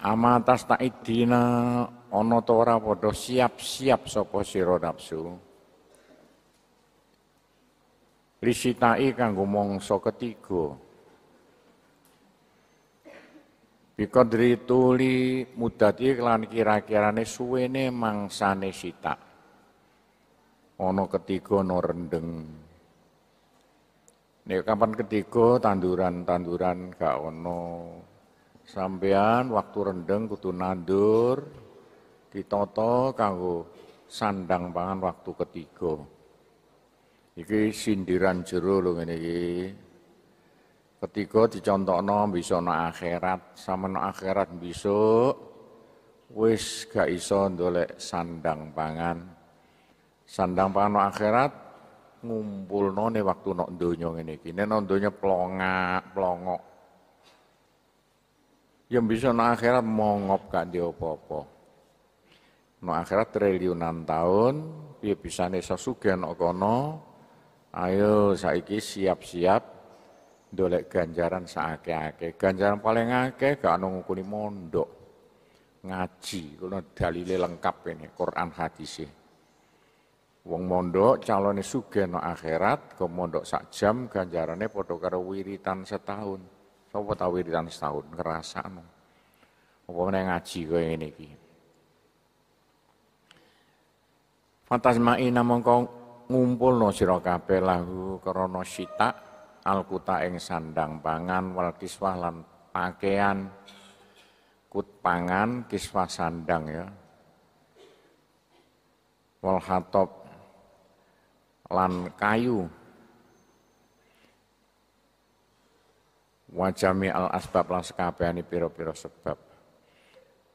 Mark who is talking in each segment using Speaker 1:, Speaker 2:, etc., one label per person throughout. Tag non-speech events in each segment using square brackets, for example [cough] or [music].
Speaker 1: Amatas ta'idina ana ta ora siap-siap sapa sira nafsu. Lisitai kanggo mangsa Bikodri tuli mudati kelan kira-kirane suwene mangsane sita. Ono ketigo no rendeng. Nek kapan ketigo tanduran-tanduran gak ono. Sampean waktu rendeng kudu nandur kitoto kanggo sandang pangan waktu ketiga. Iki sindiran jero lho ngene iki. Ketiga dicontokno bisa no akhirat, sama no akhirat bisa wis gak iso ndolek sandang pangan. Sandang pangan no akhirat no nih waktu nok donya ngene iki. Nek nok donya plongak, plongok yang bisa no akhirat mongop gak di apa-apa. No akhirat triliunan tahun, dia ya bisa nesa sugen no kono, ayo saiki siap-siap dolek ganjaran saake-ake. Ganjaran paling ake gak ngukuni mondok. Ngaji, kalau dalile lengkap ini, Quran hadis sih, Wong mondok calonnya sugih no akhirat, ke mondok sak jam ganjarannya padha wiritan setahun. Sapa tau wiritan setahun ngrasakno. Anu. Apa meneh ngaji kowe ngene iki. Fatasma'i namangka ngumpulno sira kabeh lahu krana sitak alkuta ing sandang pangan wal kiswah lan pakaian kut pangan kiswah sandang ya wal hatab lan kayu wajami al asbab lan sekabehane pira-pira sebab.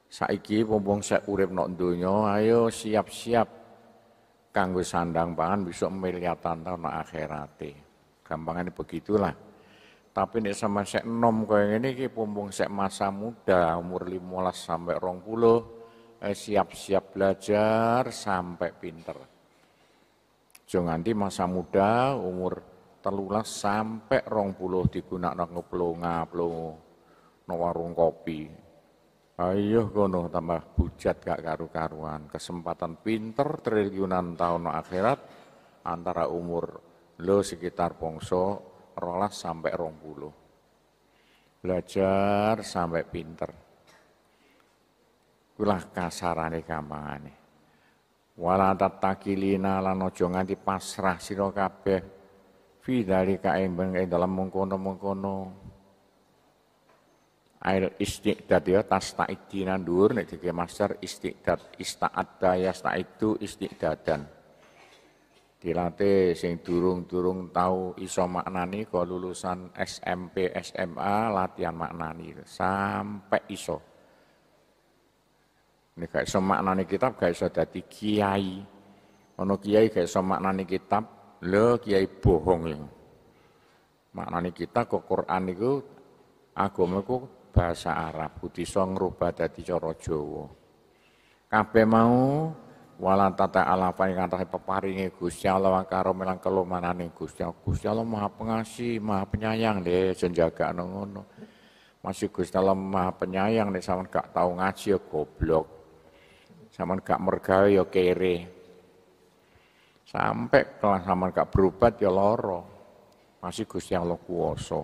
Speaker 1: Saiki mumpung sak urip nok donya, ayo siap-siap kanggo sandang pangan besok miliatan tahun akhirate. Gampangane begitulah. Tapi nek sama sek enom kaya ngene iki mumpung sek masa muda umur 15 sampai 20 puluh eh, siap-siap belajar sampai pinter. Jangan nganti masa muda umur telulas sampai rong puluh digunakno ngeplonga-plongo no warung kopi. Ayo kono tambah bujat gak karu-karuan. Kesempatan pinter triliunan tahun akhirat antara umur lo sekitar bongso rolas sampai rong puluh. Belajar sampai pinter. Kulah kasarane kamane walatat takilina lan aja nganti pasrah sira kabeh fi dari kain ing dalam mengkono-mengkono ail istiqdad ya tastaidina dur nih dike master istiqdad itu yastaidu dan dilatih sing turung turung tahu iso maknani kalau lulusan SMP SMA latihan maknani sampai iso ini gak iso maknani kitab gak iso dadi kiai ono kiai gak iso maknani kitab lo kiai bohong ya. Maknane kita kok Quran itu agama iku bahasa Arab, kudu iso ngrubah dadi cara Jawa. mau wala tata alafai kata peparinge Gusti Allah wa karo melang kelumanane Gusti Allah. Gusti Allah Maha Pengasih, Maha Penyayang deh senjaga ngono. Masih Gusti Allah Maha Penyayang nek sampean gak tau ngaji ya goblok. Sampean gak mergawe ya kere. Sampai kelas sama gak berobat ya loro. Masih Gusti Allah kuwasa.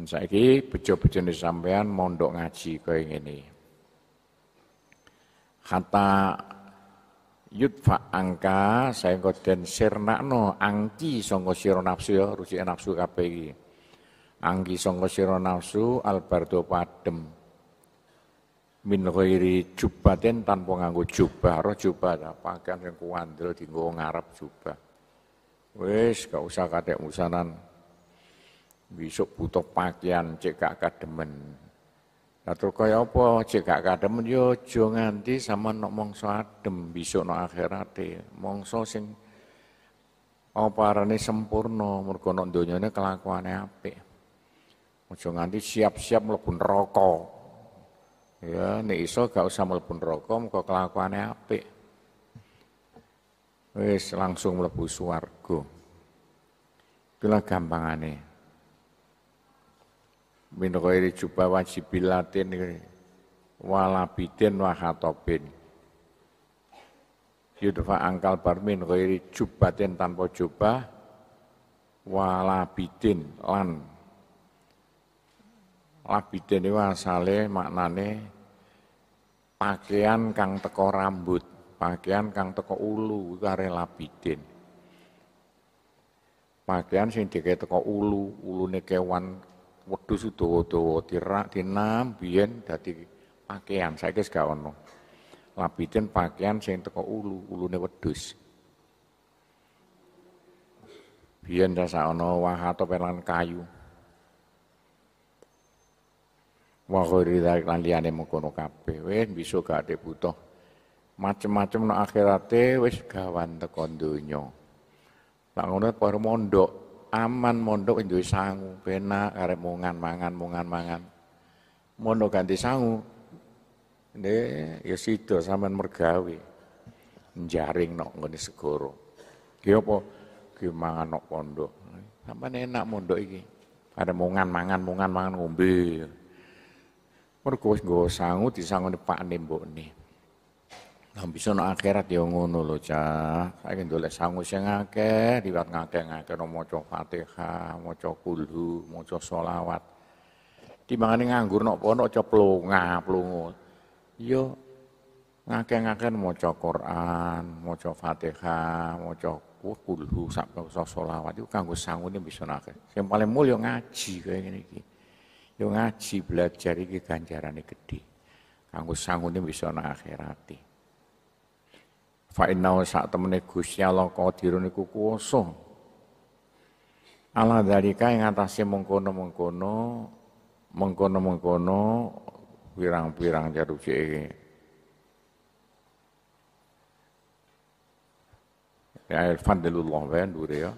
Speaker 1: Saiki bejo-bejo sampean mondok ngaji yang ini. Kata yudfa angka saya koden no angki sangka siro nafsu ya rusia nafsu kapegi. Anggi Angki sangka siro nafsu albardo padem min ghairi jubbatin tanpa nganggo jubah roh jubah ta pakaian sing kuandel dienggo ngarep jubah wis gak usah katek musanan besok butuh pakaian cek gak kademen Nah, terus kaya apa cek gak kademen yo aja nganti sama nok mongso adem besok nok e. mongso sing apa arane sempurna mergo nok donyane kelakuane apik aja nganti siap-siap mlebu neraka Ya, nek iso gak usah mlebu neraka kok kelakuane apik. Wis langsung mlebu swarga. Itulah gampangane. Min ghairi juba wajibilatin walabidin wa khatobin. Yudfa ya, angkal barmin ghairi jubatin tanpa jubah walabidin lan Labiden itu asale maknane pakaian kang teko rambut, pakaian kang teko ulu kare labiden. Pakaian sing dikai teko ulu, ulu ulune kewan wedhus dawa-dawa tirak dinam biyen dadi pakaian saiki gak ono. Labiden pakaian sing teko ulu, ulu ulune wedhus. Biyen dasa ono wahato pelan kayu. Wahori dari dzalik mengkono kape, wes bisa gak ade butuh macem-macem no akhirate wes gawan teko donya Tak ngono para mondok aman mondo enjoy sangu pena kare mungan mangan mungan mangan mondok ganti sangu de ya situ sama mergawi jaring nok ngoni segoro Kyo po ki mangan nok pondok sampean enak mondo iki kare mungan mangan mungan mangan ngombe Mergo wis nggawa sangu disangone pakne mbokne. Lah bisa nang akhirat ya ngono lho, Cak. Saiki ndolek sangu sing akeh, no ngakeh-ngakeh maca Fatihah, maca kulhu, maca sholawat. Timbangane nganggur nok pono ceplonga, plungu. Yo iya, ngakeh-ngakeh maca Quran, maca Fatihah, maca kulhu sak sholawat iku kanggo sangune bisa nake. Sing paling mulya ngaji kaya ngene iki. Yo ngaji belajar iki ganjarane gede. Kanggo sangune bisa nang akhirate. Fa inna sak temene Gusti Allah qadir niku kuwasa. Ala dalika ing atase mengkono-mengkono mengkono-mengkono pirang-pirang jaruci iki. Ya Alhamdulillah wae ndure ya.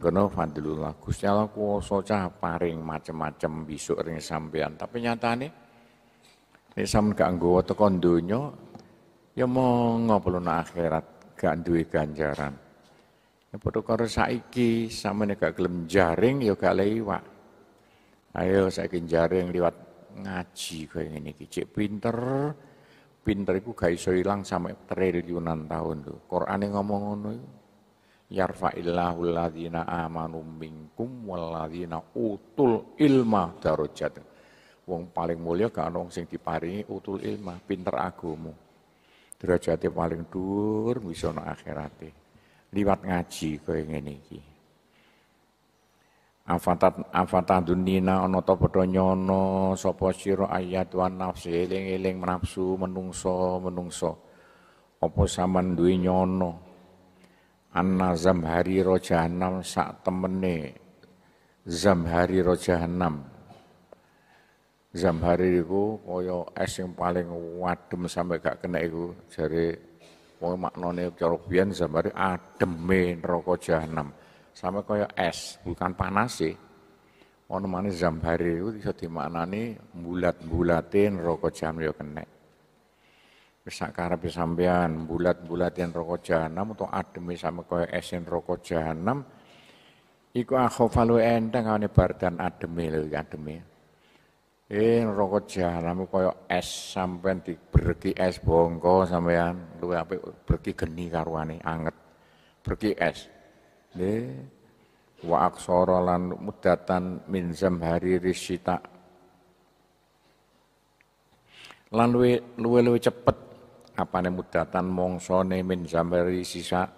Speaker 1: Gono fadlullah Gusti Allah kuwasa cah paring macem-macem bisu ring sampean. Tapi nyatane nek sampean gak nggawa teko donya ya monggo perlu akhirat gak duwe ganjaran. Ya padha karo saiki sampeyan gak gelem jaring ya gak lewat Ayo saiki jaring liwat ngaji kaya ngene iki. Cek pinter, pinter iku gak iso ilang sampe triliunan tahun lho. Qur'ane ngomong ngono iku yarfa'illahu amanum amanu minkum walladhina utul ilma darajat. Wong paling mulia gak ana sing diparingi utul ilma, pinter agama. Derajate paling dhuwur bisa ana akhirate. Liwat ngaji kaya ngene iki. Afatat afatah dunina ana ta padha nyono sapa sira ayat wan nafsi eling-eling nafsu menungso menungso. Apa sampean duwe nyono? anna zamhari rojahanam sak temene zamhari rojahanam zamhari itu kaya es yang paling wadem sampai gak kena iku jare wong maknane cara biyen zamhari ademe neraka jahanam sampai kaya es bukan panas sih ana mane zamhari iku iso dimaknani bulat bulatin neraka jahanam ya kena kesak karepe ya sampean bulat-bulat yang rokok jahanam atau ademe sama kaya yang rokok jahanam iku akhofalu enteng awane bardan ademe lho ademe eh rokok jahanam kaya es sampean diberki es bongko sampean luwe ape berki geni karuane anget berki es eh wa aksara lan mudatan min hari risita lan luwe luwe cepet apane mudatan mongsone min jambari sisa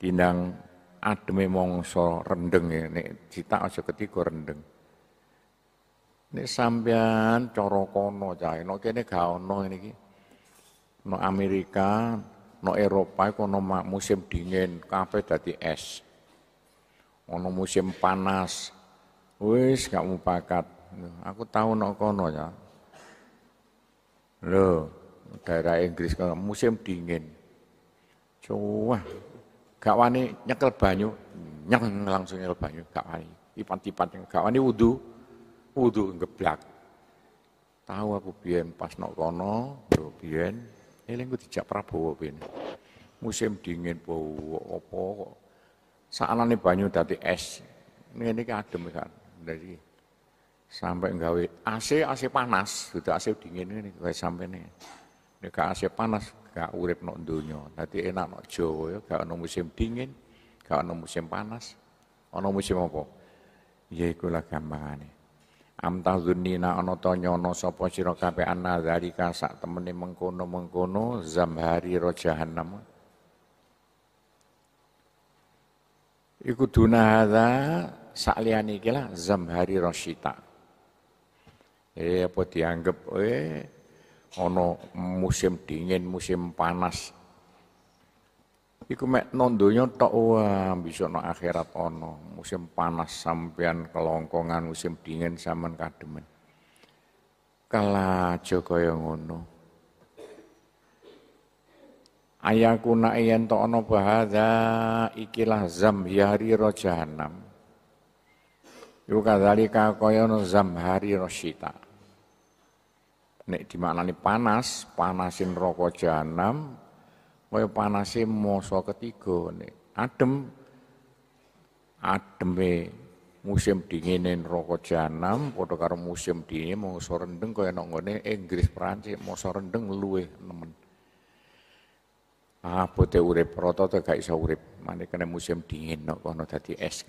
Speaker 1: dinang ademe mongso rendeng ya nek cita aja ketiga rendeng nek sampean cara kono cah nek kene gak ono niki no Amerika no Eropa kono musim dingin kafe dadi es ono musim panas wis gak mupakat aku tahu nek kono ya loh daerah Inggris kalau musim dingin. Coba gak wani nyekel banyu, nyeng langsung nyekel banyu, gak wani. Ipan-ipan gak wani wudu, wudu ngeblak. Tahu aku biyen pas nok kono, yo biyen eling ku dijak Prabowo biyen. Musim dingin bawa apa kok saknane banyu dadi es. Ngene iki adem kan. Dari sampai nggawe AC AC panas, sudah AC dingin ini sampai nih. Nek AC panas gak urip nok dunia. Nanti enak nok Jawa ya gak ono musim dingin, gak ono musim panas. Ono musim apa? Yaiku lah gampangane. Am tazunnina dunina ta nyono sapa sira kabeh ana zalika sak temene mengkono-mengkono zamhari ro jahannam. Iku dunahadha sak liyane iki lah zamhari ro eh apa dianggap eh Ono musim dingin, musim panas. Iku mek nondonya tok wah bisa no akhirat ono Musim panas sampean kelongkongan, musim dingin sampean kademen. Kala aja yang ngono. Ayakuna yen to ono bahada ikilah zamhari rojanam. Iku kadzalika kaya zamhari rosyita nek dimaknani panas, panasin rokok jahanam, kaya panasin masa ketiga nek adem ademe musim dinginin rokok jahanam padha karo musim dingin mangsa rendeng kaya nang ngene Inggris Perancis, mangsa rendeng luwe, nemen. Ah, bote urip rata ta gak iso urip. Mane kena musim dingin kok kono dadi es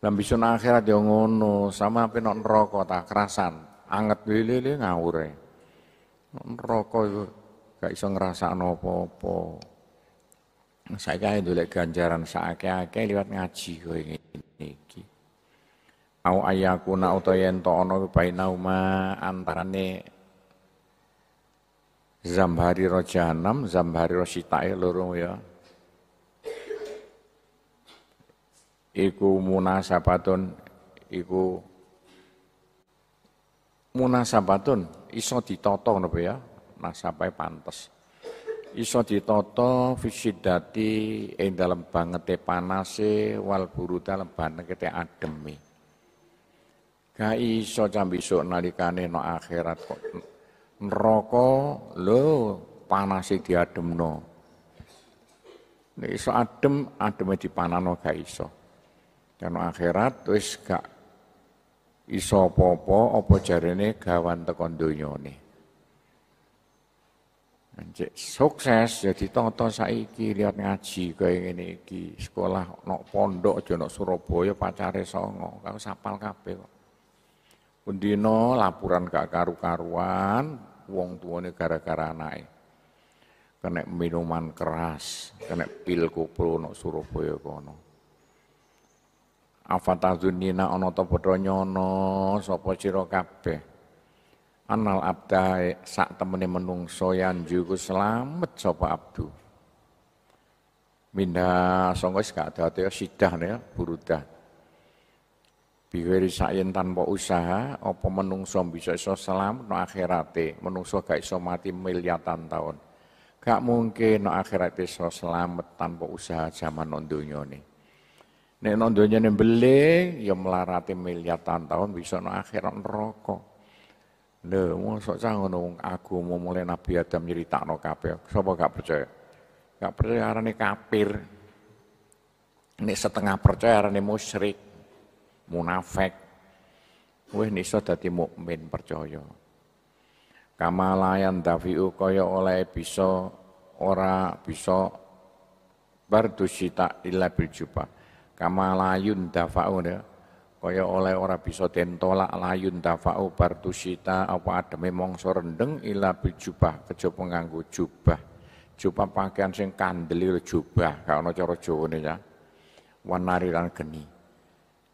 Speaker 1: Lambisun akhirat yo ya ngono, sama ape nek rokok tak kerasan, anget lili ngawure. Neraka iku gak iso ngrasakno apa-apa. Saiki ae golek ganjaran sakake-ake liwat ngaji kowe ngene iki. Au na utawa yen to ana bainauma antarane Zamhari rojanam, Zamhari rositae loro ya. Iku munasabatun iku munasabatun iso ditoto napa ya nasabai pantes iso ditoto fisidati ing dalem bangete panase wal dalam banget bangete ademe ga iso jam besok nalikane no akhirat kok neraka lho panase diademno nek iso adem ademe dipanano ga iso dan ya akhirat wis gak iso po, apa apa jarene gawan tekan donyane. sukses jadi ya tonton saiki lihat ngaji kaya ngene iki, sekolah nok pondok aja nok Surabaya pacare songo, kau sapal kabeh kok. Pendino laporan gak karu-karuan, wong tuane gara-gara anake. kena minuman keras, kena pil koplo nok Surabaya kono afatazunina ana ta padha nyono sapa sira kabeh anal abda sak temene menungso yanju juga selamat, sapa abdu minda sangka sak adate ya sidah ya burudah biwiri sayen tanpa usaha apa menungso bisa iso selam no akhirate menungso gak iso mati miliatan tahun gak mungkin no akhirate iso selamat tanpa usaha zaman nondonyone Nek nondonya donyane beli, ya melarati miliatan tahun bisa no akhirat rokok. Lho, sok sang ngono aku mau mulai Nabi Adam no kapir. Sapa gak percaya? Gak percaya arane kapir. Nek setengah percaya arane musyrik, munafik. wih iso dadi mukmin percaya. Kamalayan dafiu kaya oleh bisa ora bisa sita illa bil cupa. Kamalayun layun dafa'u ya. kaya oleh ora bisa den tolak layun dafa'u bartusita apa ademe mongso rendeng ila bijubah kejo kejaba jubah jubah pakaian sing kandel jubah gak ana cara Jawane ya wanari lan geni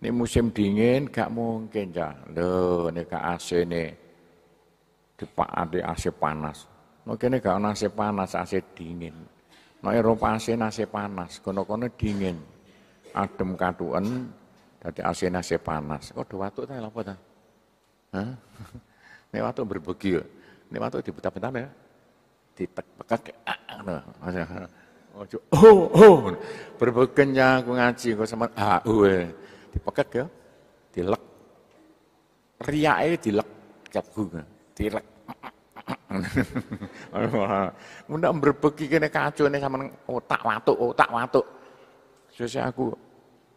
Speaker 1: ini musim dingin gak mungkin ya lho ini gak AC ini dipak ade AC panas no kene gak ana AC panas AC dingin no Eropa AC AC panas kono-kono dingin adem katuan, dadi asinnya sepanas panas. Kok do watuk ta apa ta? Hah? [laughs] Nek watuk berbegi. Ya. Nek watuk dibetah-betah ya. Di pekek ah, ah, ngono. Ah. oh oh berbegenya aku ngaji kok sama ah uwe oh, eh. pekak ya dilek riae dilek cetku kan. dilek [laughs] Munda berbeki kene nih sama otak watuk otak watuk. Sesuk aku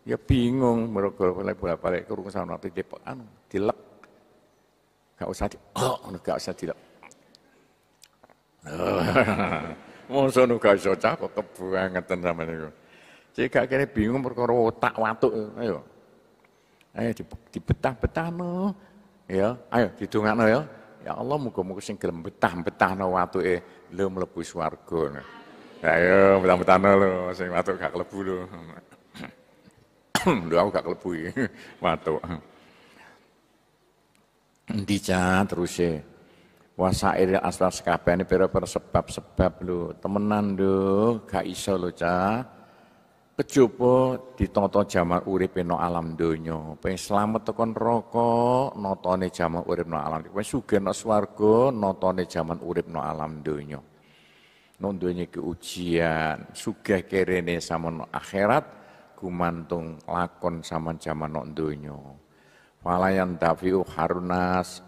Speaker 1: Ya bingung mergo bolak-balik kurung sama nanti di anu dilek. Gak usah di oh, gak usah dilek. [laughs] Masa nu gak iso kebuang ngeten sama niku. Jadi gak kene bingung perkara otak watuk ayo. Ayo betah betahno ya, ayo didongakno ya. Ya Allah muka muka sing gelem betah-betahno eh lo mlebu swarga. Ayo betah-betahno lo sing watuk gak kelebu lo Lho [laughs] aku gak kelebu iki. Watuk. [laughs] Dica terus ya. Wasair asal sekabehane pira-pira sebab-sebab lu Temenan lu gak iso lu Ca. Kejaba ditata jamak urip no alam donya. Pengen selamat tekan rokok, notone jamak urip no alam. Pengen suge no swargo, notone jaman urip no alam donya. Nondone keujian, sugih kerene no akhirat, gumantung lakon sama jaman nok Fala Falayan dafiu harunas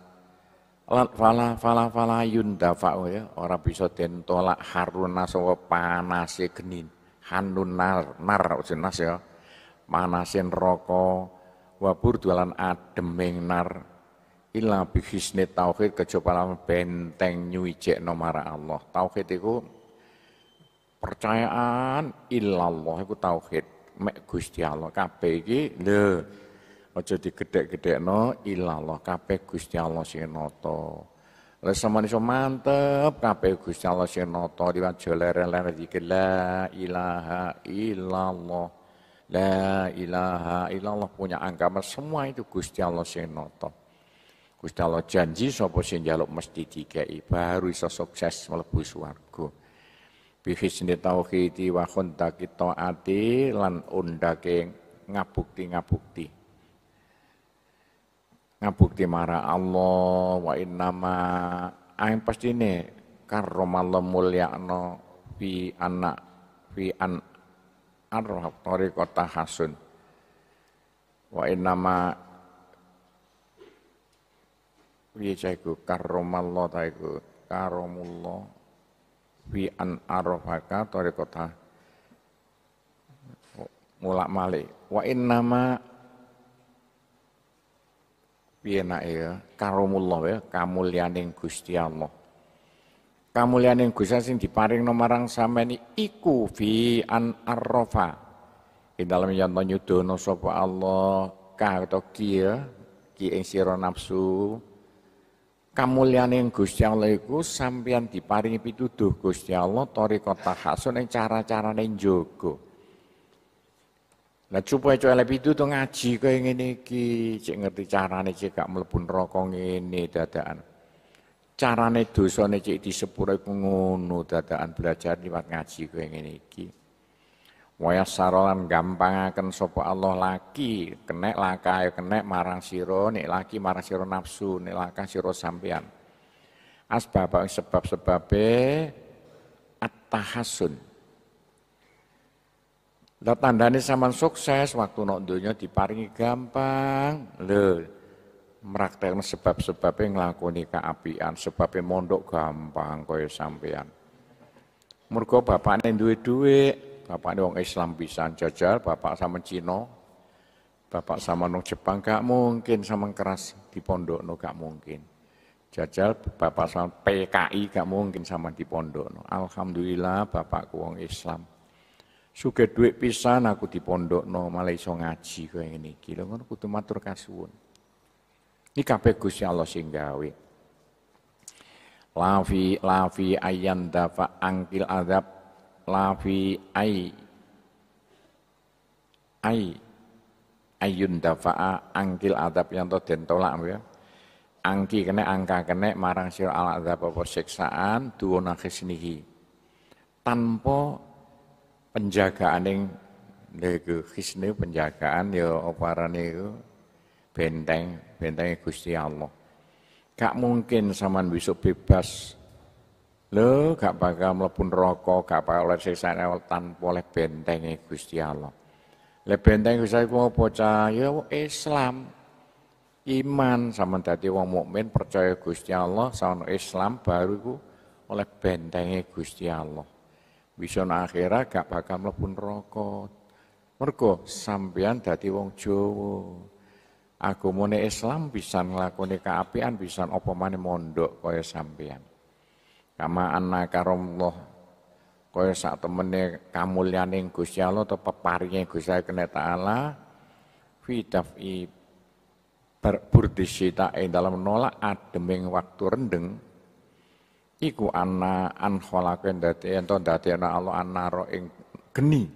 Speaker 1: fala fala fala yun dafa'u ya ora bisa den tolak haruna panas panase geni hanun nar nar jenas ya manasin roko, wabur dualan ademeng nar ila bihisni tauhid kejaba benteng nyuwijekno nomara Allah tauhid itu percayaan illallah itu tauhid mek Gusti Allah kabeh iki lho aja digedhek-gedhekno ilallah kabeh Gusti Allah sing nata Lah semanisa mantep kabeh Gusti Allah sing nata diwajo lere-lere iki la ilaha illallah la ilaha illallah punya angkama semua itu Gusti Allah sing nata Gusti Allah janji sapa sing njaluk mesti dikeki baru iso sukses mlebu swarga bihisni tauhidi wa khundaki taati lan undake ngabukti-ngabukti ngabukti mara Allah wa innama pasti ini karomallah mulyakno fi anak fi an arhab kota hasun wa innama piye caiku karramallahu taiku karomullah bi an arafaka kota mulak malik wa in nama piena ya karomullah ya kamulyaning Gusti Allah kamulyaning Gusti sing diparing marang sampeyan iku fi an arrafa ing dalem yen nyudono sapa Allah ka atau ki ki ing sira nafsu Kamulyane yang Gusti Allah iku sampeyan diparingi pituduh Gusti Allah tarekat tahasun ing cara-carane njogo. Lah Coba Coba lebih itu tuh ngaji kaya ngene iki, cek ngerti carane cek gak mlebu neraka ngene dadaan. Carane dosane cek disepuro iku ngono belajar liwat ngaji kaya ngene Waya sarolan gampang akan sopo Allah laki, laka lakai, kenek marang siro, nek laki marang siro nafsu, nek laka siro sampean. Asbab sebab sebab at-tahasun. Lah tandane sampean sukses waktu nok donya diparingi gampang. Lho, mraktekno sebab-sebabe sebab nglakoni kaapian, sebab mondok gampang kaya sampean. Mergo bapakne duwe duit, Bapak ini orang Islam bisa jajal, bapak sama Cina, bapak sama nong Jepang, gak mungkin sama keras di pondok, no, gak mungkin. Jajal bapak sama PKI, gak mungkin sama di pondok. No. Alhamdulillah bapakku orang Islam. Suka duit pisan aku di pondok, no, malah iso ngaji kayak ini. Gila kan kudu matur kasuun. Ini kabeh Gusti Allah sing gawe. Lafi lafi ayyan dafa angkil adab lafi ai ai ayun dafa'a angkil adab yang toh den tolak ya. Angki kene angka kene marang sira ala adab apa siksaan duwona kisnihi. Tanpa penjagaan yang niku kisne penjagaan ya apa itu benteng benteng Gusti Allah. Gak mungkin saman besok bebas Lho, gak bakal mlebu neraka, gak bakal oleh siksaan tanpa oleh bentenge Gusti Allah. Le benteng Gusti Allah kuwi apa Ya Islam. Iman sama dadi wong mukmin percaya Gusti Allah, sama Islam baru iku oleh bentenge Gusti Allah. Wisun akhirat gak bakal mlebu neraka. Mergo sampeyan dadi wong Jawa. Agamane Islam bisa nglakoni kaapian, bisa apa mondok kaya sampeyan. Kama anna karamullah kaya sak temene kamulyane Gusti Allah atau peparinge Gusti Allah Taala fi daf'i burdisitae dalam nolak ademing waktu rendeng iku ana an khalaqen dadi ento dadi ana Allah anaro ing geni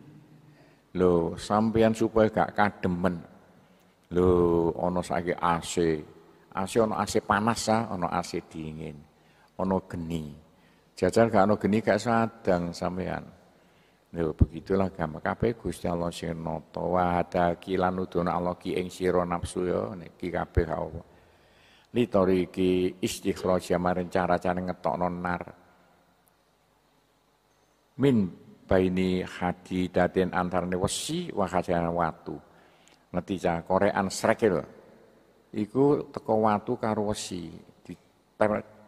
Speaker 1: Lho, sampeyan supaya gak kademen. Lho, ana saiki AC. AC ana AC panas sa, ah, ana AC dingin. Ana geni. Jajar gak ono geni gak sadang sampean. Lho begitulah gambar kabeh Gusti Allah sing nata wa hada kilan uduna Allah ki ing sira nafsu ya niki kabeh Allah. Litori iki istikhraj maring cara-cara ngetokno nar. Min baini hadi daten antarane wesi wa hadiran watu. Ngerti cah korean srekil. Iku teko watu karo wesi. Di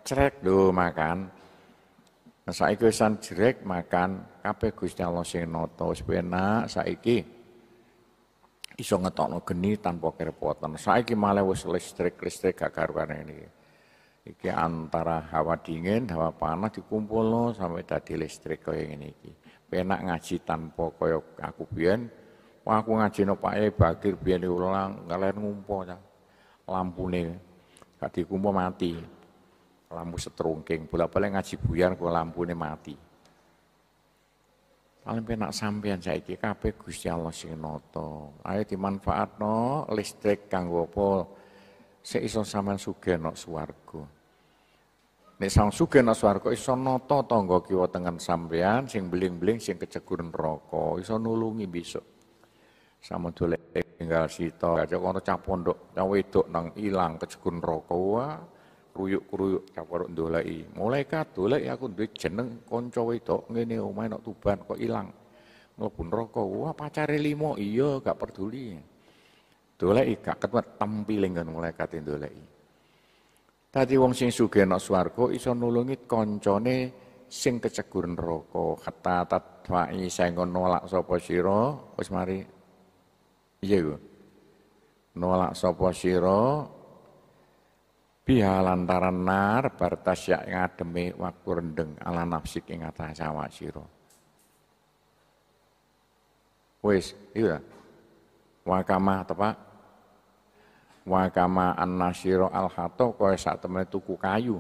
Speaker 1: cerek lho makan. Nah, saiki san jerek makan kabeh Gusti Allah sing nata wis penak saiki iso ngetokno geni tanpa kerepotan. Saiki malah wis listrik-listrik gak karuan ini. Iki antara hawa dingin, hawa panas dikumpulno sampai tadi listrik kaya ngene iki. Penak ngaji tanpa kaya aku biyen aku ngaji no Pak Bakir biyen ulang kalian ngumpo ya. Lampune gak dikumpo mati lampu setrungking, bola balik ngaji buyan lampu ini mati. Paling penak sampean saiki kabeh Gusti Allah sing noto, Ayo dimanfaatno listrik kanggo apa? Sik iso sampean sugih nok swarga. Nek sang sugih nok swarga iso noto tonggo kiwa tengen sampean sing beling-beling sing kecegur neraka, iso nulungi besok. Sama dolek tinggal sito, aja kono cap pondok, cawe itu nang ilang kecegur neraka. wa kruyuk-kruyuk kawar ya, ndoleki. Mulai kadolek ya aku duwe jeneng kanca wedok ngene omahe nok Tuban kok ilang. Mlebu neraka. Wah pacare limo iya gak peduli. dolai gak ketemu tempiling kan malaikat ndoleki. Tadi wong sing sugih nok swarga iso nulungi kancane sing kecegur neraka. Hatta tatfa'i sengon nolak sapa sira wis mari. Iya Nolak sapa sira biha lantaran nar bartas yak ngademe waktu rendeng ala nafsi ing atas awak sira wis iya wakama tepak wakama annasira al hato kaya sak temene tuku kayu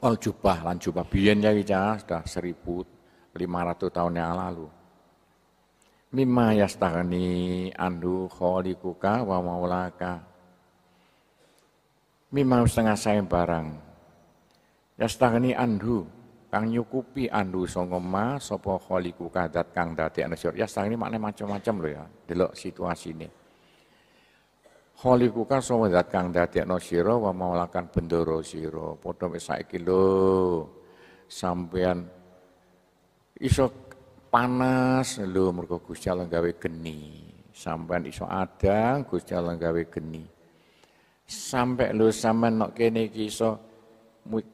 Speaker 1: wal jubah lan jubah biyen ya iki sudah 1500 tahun yang lalu mimma yastahani andu kholikuka wa maulaka mimau setengah saya barang. Ya setangani andu, kang nyukupi andu songoma sopo holiku kadat kang dati anasur. Ya setangani makne macam-macam loh ya, delok situasi ini. Holiku kan sapa dat kang dati anasira wa maulakan bendoro siro. Podom wis saiki sampean iso panas lo, mergo gusya lenggawe geni. Sampean iso adang gusya lenggawe geni. Sampai lu sampean nok kene iki iso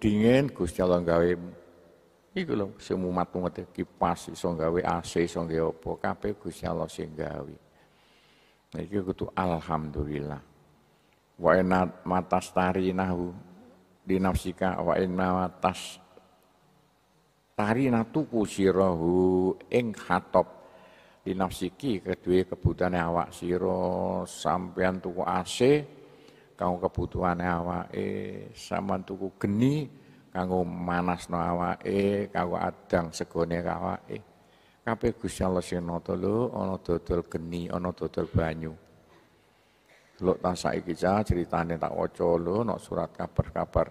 Speaker 1: dingin Gusti Allah gawe iku lho sing umat-umat kipas iso gawe AC iso gawe apa kabeh Gusti Allah sing gawe. Nah, iki kudu alhamdulillah. Wa inna matas tarinahu di nafsika wa inna matas tarina tuku sirahu ing khatob dinafsiki kedua kebutuhan awak siro sampean tuku AC kanggo kebutuhane awake, sampean tuku geni kanggo manasno awake, kanggo adang segone awake. Kabeh Gusti Allah sing nata lho, ana dodol geni, ono dodol banyu. lo tak saiki ceritane tak oco lo nok surat kaper kaper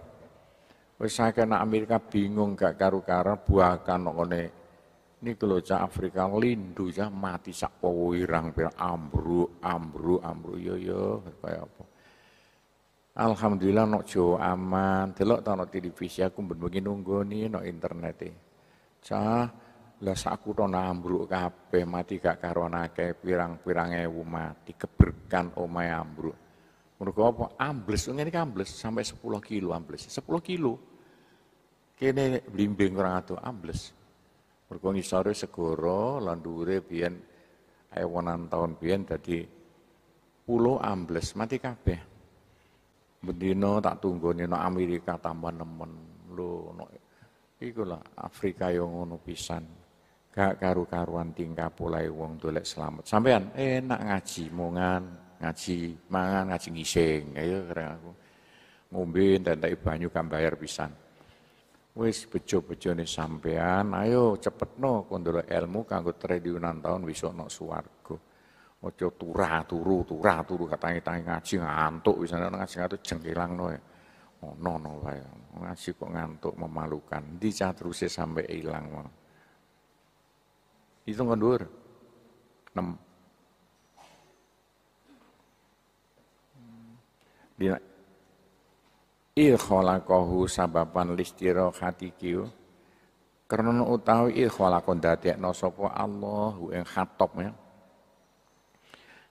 Speaker 1: Wis saiki nak Amerika bingung gak karu-karu buahkan nok ngene. Niku lho cah Afrika lindu cah mati sak pirang ambruk ambruk ambruk yo iya, yo iya, kaya apa. Alhamdulillah nok jo aman, delok ta nok televisi aku bengi ni nok internet e. Cah, lah saku to ambruk kabeh mati gak karuan akeh pirang-pirang ewu mati keberkan omae ambruk. Mergo apa? Ambles ngene iki ambles sampai 10 kilo ambles. 10 kilo. Kene blimbing orang atuh ambles. Mergo ngisore segoro lan dhuure biyen ewonan tahun biyen dadi pulau ambles mati kabeh. Bendino tak tunggu nih, no Amerika tambah nemen lo, no, iku lah Afrika yang ngono pisan gak karu-karuan tingkah pulai uang e dolek selamat sampean enak ngaji mongan ngaji mangan ngaji ngising ayo iya, kira aku ngombe tak banyu kan bayar pisan wis bejo bejo nih sampean ayo cepet no kon ilmu kanggo triliunan tahun wis no Ojo turah turu turah turu katanya tangi ngaji ngantuk bisa ngaji ngantuk jengkelang noe. Oh no no way. Ngaji kok ngantuk memalukan. Di terusnya sampai hilang. Itu kan dur. 6. Dina il khalaqahu sababan listiro hati kiu karena utawi il kondatiak nosopo Allah hu yang hatop ya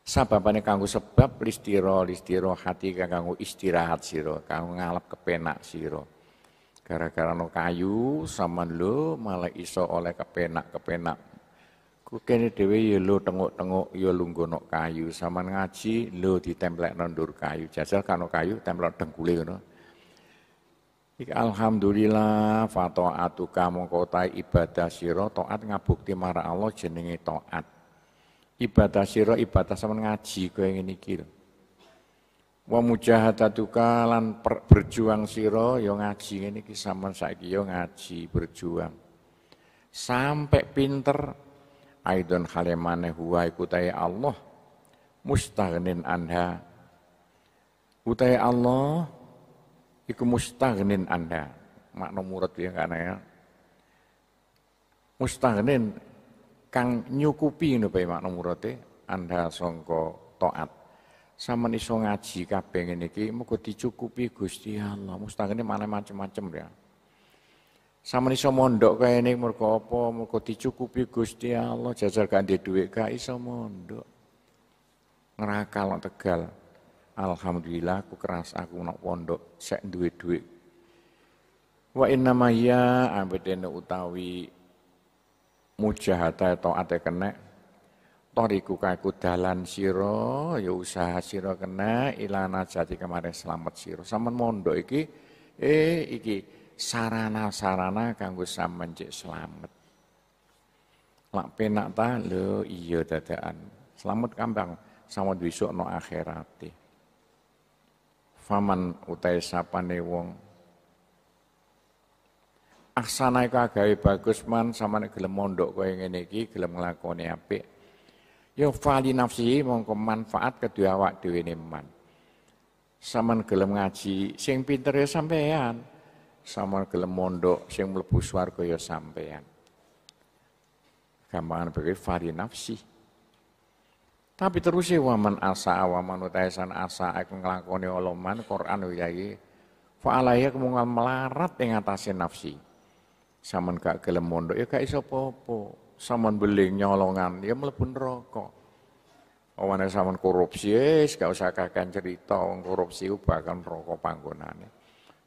Speaker 1: Sababane kanggo sebab listiro listiro hati kanggo istirahat siro kanggo ngalap kepenak siro Gara-gara no kayu sama lo malah iso oleh kepenak-kepenak. Ku kene dewi ya lho tengok-tengok ya no kayu, sama ngaji di ditemplekno nondur kayu, jajal kano kayu templok dengkule no Alhamdulillah fato'atu kamu kota ibadah siro to'at ngabukti marah Allah jenenge to'at ibadah siro ibadah sama ngaji kau ngene iki lho. Wa mujahadatuka lan per, berjuang siro yo ya ngaji ini kisah sama saiki yo ya ngaji berjuang. Sampai pinter aidon halemane huwa iku Allah mustaghnin anda Utai Allah iku mustaghnin anda Makna murid ya kan ya. Mustaghnin kang nyukupi ngono bae makna murate anda sangka taat sampean iso ngaji kabeh ngene iki muga dicukupi Gusti Allah mustahane mana macem-macem ya sama iso mondok kaya ini mergo apa? mau dicukupi Gusti Allah, jajal gak ndek dhuwit gak iso mondok. lo Tegal. Alhamdulillah aku keras aku nak pondok sek duit-duit, Wa inna maya ya utawi mujahata taate kena toriku kaku dalan siro ya usaha siro kena ilana jati kemarin selamat siro sama mondo iki eh iki sarana-sarana kanggo sampean cek selamat lak penak ta lho iya dadaan selamat kambang sama duwe no akhirati faman utai sapane wong aksana iku agawe bagus man samane gelem mondok kowe ngene iki gelem yo apik ya fali nafsihi mongko manfaat kedua awak dhewe man sampean gelem ngaji sing pinter ya sampean sampean gelem mondok sing mlebu swarga ya sampean gampangan begitu fali nafsi tapi terus ya waman asa waman utaisan asa aku nglakoni oloman Quran wiyayi faalaya kemungkinan melarat ing atase nafsi Saman gak gelem mondok ya gak iso apa-apa. Saman beling nyolongan ya mlebu rokok Awane saman korupsi wis gak usah kakan cerita wong korupsi ku rokok neraka panggonane.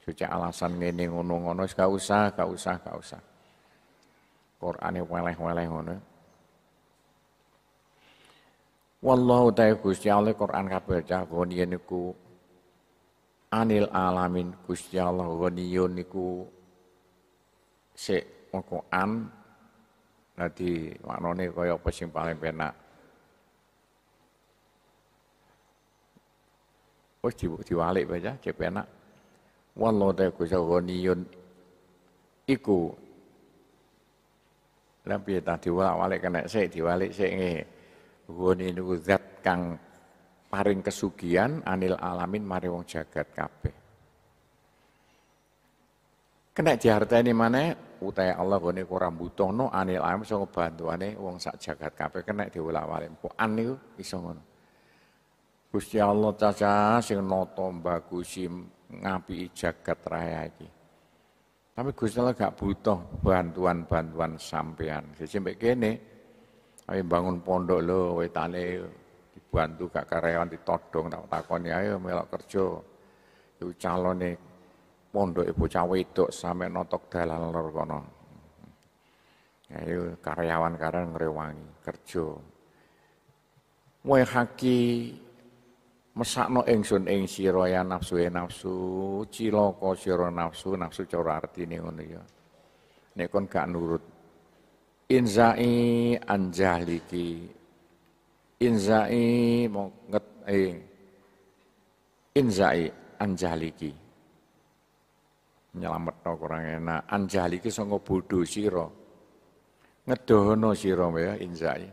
Speaker 1: Suci alasan ngene ngono-ngono gak usah, gak usah, gak usah. Qur'ane weleh-weleh ngono. Wallahu ta'ala Gusti Allah Qur'an kabeh cah niku anil alamin Gusti Allah ghaniyun niku sik Quran dadi maknane kaya apa sing paling penak. Wis di, diwalik baca ya, cek penak. Wallahu ta'ala ghaniyyun iku lan piye ta diwalik kena sik diwalik sik nggih. niku zat kang paring kesugihan anil alamin mari wong jagat kabeh. Kena ini mana utai Allah kurang butuh no anil am ngebantu ane uang sak jagat kape kena diwala walik Quran anil iso ngono. Gusti Allah caca sing noto bagusi ngapi jagat raya iki. Tapi Gusti Allah gak butuh bantuan-bantuan sampean. Jadi mbek kene ayo bangun pondok lo wetane dibantu gak karyawan ditodong tak ya ayo melok kerja. Iku calone ibu cawe itu sampai notok dalan lor kono. Ayo ya, karyawan karyawan ngrewangi kerja. Moe haki mesakno ingsun ing sira ya nafsu ya nafsu, cilaka siro nafsu, nafsu cara artine ngono ya. Nek kon gak nurut. Inzai anjahliki. Inzai mau nget eh inzai anjahliki no kurang enak anjali ke songo bodoh siro ngedohono siro ya inzai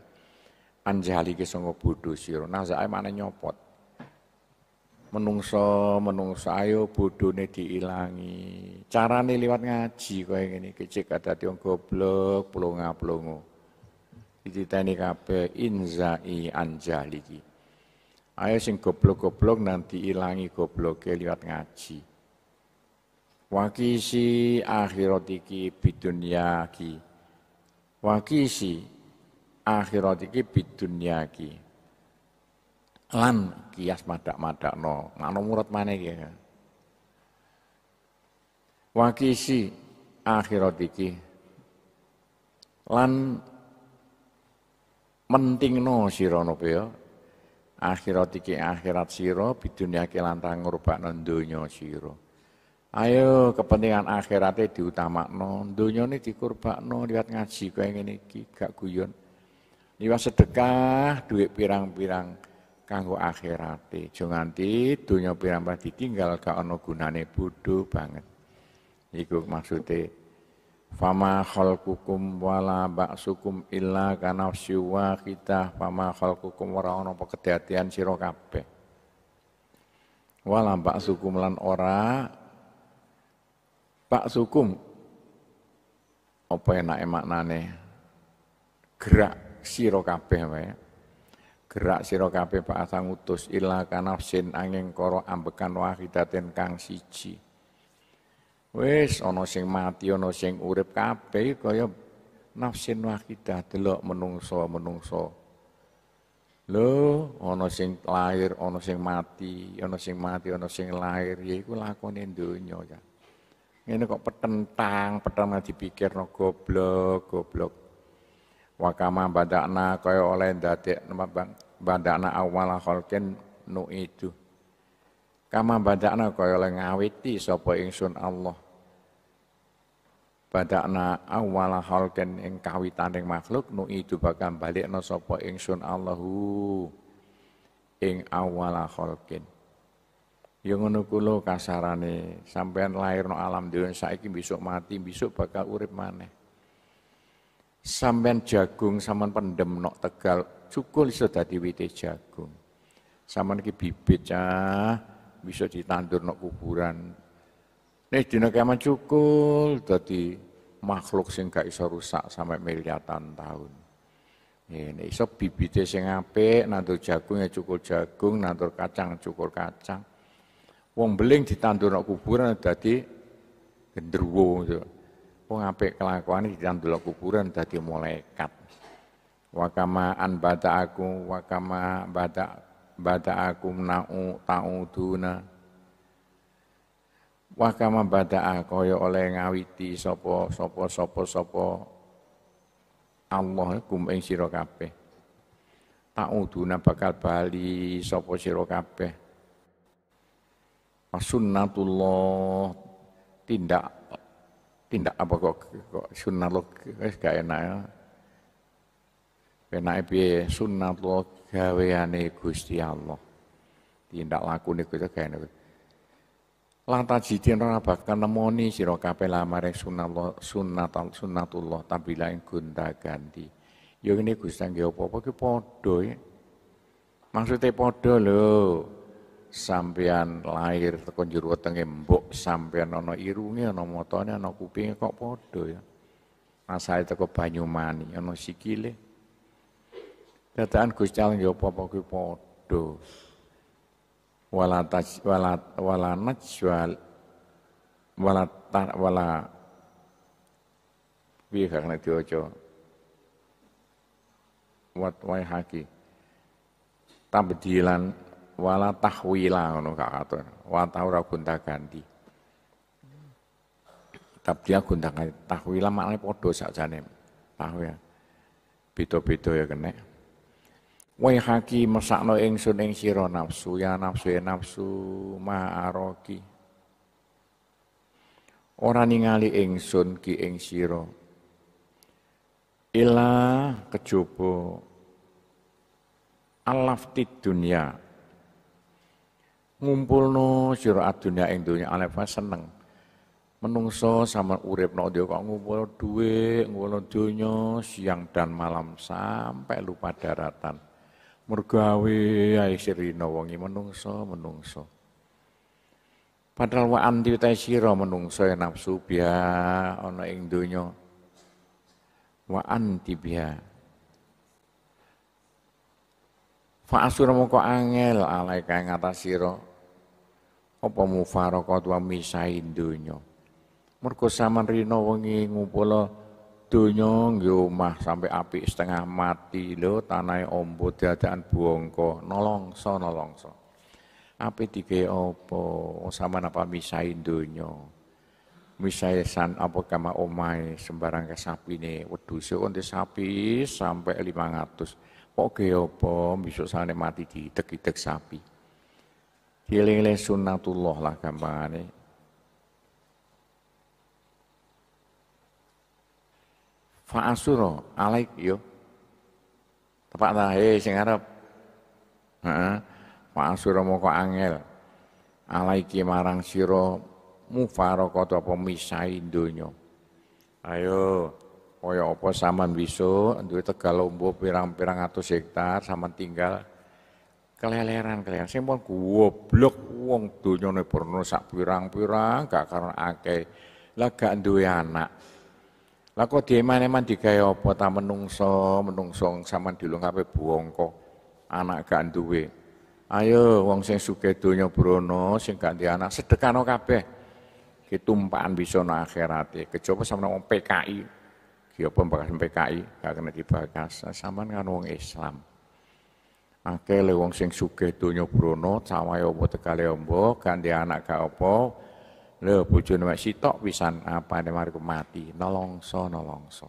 Speaker 1: anjali ke songo bodoh siro nah saya mana nyopot menungso menungso ayo ini diilangi cara nih liwat ngaji kau yang ini kecik ada wong goblok pelungu. plongo tani kape inzai anjali ki ayo sing goblok-goblok nanti ilangi ke liwat ngaji Wakisi akhiratiki bidunyaki. Wakisi akhiratiki bidunyaki. Lan kias madak-madak no. Mana murat mana ya. Wakisi akhiratiki. Lan penting no sirono ya. Akhiratiki akhirat siro bidunyaki lantang ngurubak nendunya siro. Ayo kepentingan akhiratnya diutamakno, ini dikurbakno lihat ngaji kaya ngene iki gak guyon. Nih sedekah duit pirang-pirang kanggo akhirate. Aja nganti dunia pirang-pirang ditinggal gak ono gunane bodho banget. Iku maksudnya. Fama khalqukum wala ba'sukum illa kanafsi kita fama khalqukum ora ono apa kedatian sira kabeh. Wala ba'sukum lan ora pak sukum apa enak nane gerak siro kape, wae gerak siro kape Pak Asang utus ila kanafsin angin koro ambekan ten kang siji wes ono sing mati ono sing urip kabeh kaya nafsin wahidah telok menungso-menungso lo ana sing lair ana sing mati ana sing mati ana sing lair yaiku lakone donya ya ini kok petentang, pertama dipikir no goblok, goblok. Wakama badakna kaya oleh dadik badakna awala kholkin nu itu. Kama badakna kaya oleh ngawiti sapa ingsun Allah. Badakna awala kholkin ing kawitaning makhluk nu itu bakal balikna sapa ingsun Allahu ing awala kholkin. Yang ngono kula kasarane, sampean lahir no alam dunya saiki besok mati, besok bakal urip maneh. Sampean jagung sampean pendem nok Tegal, cukul iso dadi wite jagung. Sampean iki bibit cah, bisa ditandur nok kuburan. Nih dina kiamat cukul dadi makhluk sing gak iso rusak sampai miliatan tahun. Ini eh, iso bibitnya sing apik, nandur jagung ya jagung, nandur kacang cukul kacang. Wong beling ditandurno kuburan dadi gendruwo. Gitu. Wong apik kelakuane ditandurno kuburan dadi malaikat. Wakama an bada aku, wakama bada bata aku nau duna. Wakama bada ya oleh ngawiti sopo sopo sopo sopo. Allah kum ing sira kabeh. Tauduna bakal bali sopo sirokape. kabeh sunnatullah tindak tindak apa kok kok sunnatullah wis gak enak ya penake piye sunnatullah gaweane Gusti Allah tindak lakune Gusti gak enak lantas jidin ora bakal nemoni siro kabeh lamare sunnatullah sunnatul sunnatullah tapi lain gonta ganti. yo ya ini Gusti nggih apa-apa ki padha ya. Maksudnya podo loh sampean lahir tekan jero wetenge mbok sampean ana irunge ana matane ana kupinge kok padha ya asale teko Banyumani ana sikile dadakan Gusti Allah ya apa-apa kuwi padha walat walat wala wala najwal walat, tar wala piye diwaca wat wai haki tabdilan wala tahwila ngono gak kata. Wata ora gonta-ganti. dia gonta-ganti. Tahwila maknane padha sakjane. Tahwila. Ya? Beda-beda ya kene. Wai haki mesakno ingsun ing sira nafsu ya nafsu ya nafsu ma aroki. Ora ningali ingsun ki ing sira. Ila kejaba di dunia. Ngumpul no sira dunia ing dunia alefa seneng. Menungso sama no dia kok ngumpul duit, ngumpul dunia siang dan malam sampai lupa daratan. Mergawe ae sirina wongi menungso menungso. Padahal wa anti siro menungso ya nafsu biha ono ing dunia Wa anti biha Fa asura moko angel alaika ing atas siro apa mufarokat wa misain dunyo, mergo saman rino wengi ngupolo dunyo ngeumah sampe sampai api setengah mati lo tanai ombo dadakan buongko nolongso nolongso api tiga apa oh, sama apa misain Misai san apa kama omai sembarang ke sapi nih weduse onte sapi sampai lima ratus Pokoknya apa besok sana mati di tegi teg sapi giling sunnatullah lah gampangane. Fa'asura alaik yo. Tepak ta he sing arep. Heeh. Fa'asura moko angel. Alaiki marang sira mufaraqata pemisai donya. Ayo, kaya apa saman wiso. duwe Tegal lombok pirang-pirang atus hektar saman tinggal keleleran keleleran saya pun goblok wong donyane porno sak pirang-pirang gak karena akeh lah gak duwe anak lah kok mana di kayak apa tak menungso menungso sama sampean dilung buang kok anak gak duwe ayo wong sing suke donya brono sing gak duwe anak sedekano kabeh ketumpakan bisa akhirat ya. Kecoba sama orang PKI Ki apa PKI gak kena dibahas sama kan wong Islam akeh le wong sing sugih donya Bruno, cawahe apa tekale ombo, ganti anak gak apa lho bojone mek sitok pisan apane mari mati nolongso nolongso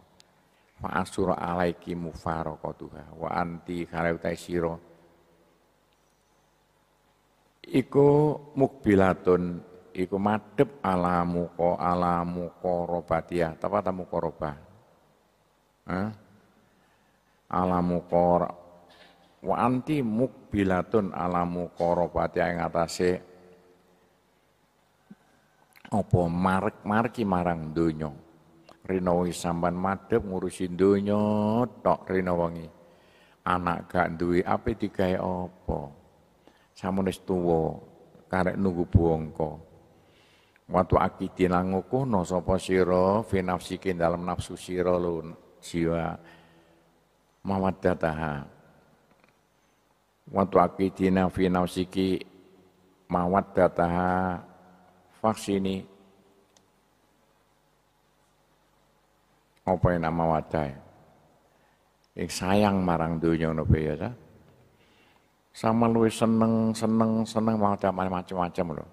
Speaker 1: wa asura alaiki tuha, wa anti kharautai sira iku mukbilatun iku madep ala muka ala muka robatiyah apa tamu koroba Hah? ala muka wa anti mukbilatun alamu koropati yang atasnya opo marek marki marang dunyo rinawi samban madep ngurusi dunyo tok wangi anak gak duwe ape dikai apa samunis tuwo karek nunggu waktu aki akidin no sapa siro fi nafsikin dalam nafsu siro siwa jiwa dataha wa tuaqidina fi nafsiki mawat vaksini apa yang nama wadah yang sayang marang dunia nopo biasa, sama lu seneng seneng seneng macam-macam loh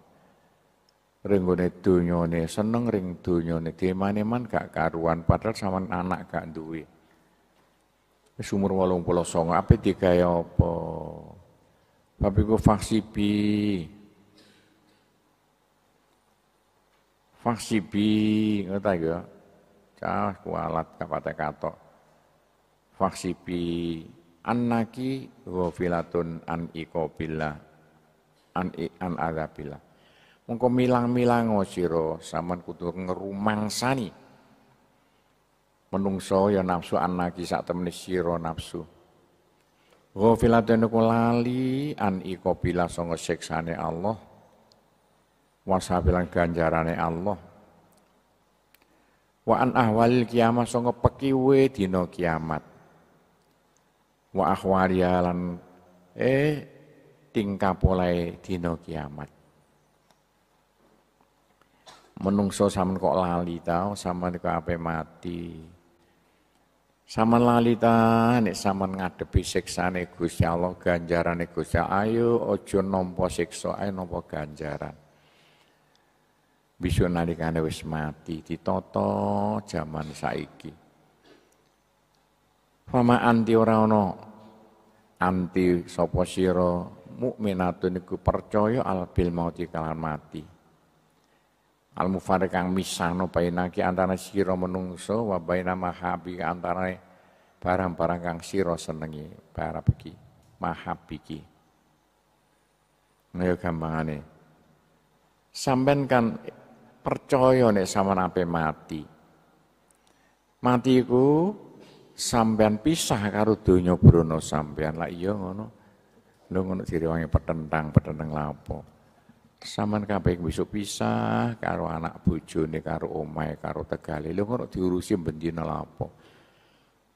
Speaker 1: ringgone ini seneng ring di mana-mana gak karuan padahal sama anak gak sumur wis umur apa apa digaya apa tapi ku faksi bi. Faksi bi, ngerti ya? Cah kualat kapate katok. Faksi an naki, ghafilatun an iqabillah an i, an azabillah. Mengko milang-milang oh saman kutu kudu sani, menungso ya nafsu anaki sak siro nafsu. nafsu. Ghafila dan aku lali an iko bila songo seksane Allah. Wasabilan ganjarane Allah. Wa an ahwalil kiamat songo pekiwe dino kiamat. Wa ahwalialan eh tingkah polai dino kiamat menungso sampean kok lali tau sampean kok ape mati Saman lalita nek saman ngadepi siksane Gusti Allah ganjarane Gusti ayo aja nampa siksa ae nampa ganjaran. Bisu nalikane wis mati ditata jaman saiki. Fama anti ora ana anti sapa sira mukminatun iku percaya albil mauti kalan mati al mufarik kang no bainaki antara siro menungso wa baina mahabi antara barang-barang kang siro senengi para beki mahabiki Ayo nah, ya gampangane. samben kan percaya nek sama ape mati. matiku samben pisah karo donya samben sampean. Lah iya ngono. Lho ngono direwangi petentang, petentang lapo. Saman kabeh besok pisah karo anak bojone karo omahe karo tegale. Lho kok diurusi bendina lapo?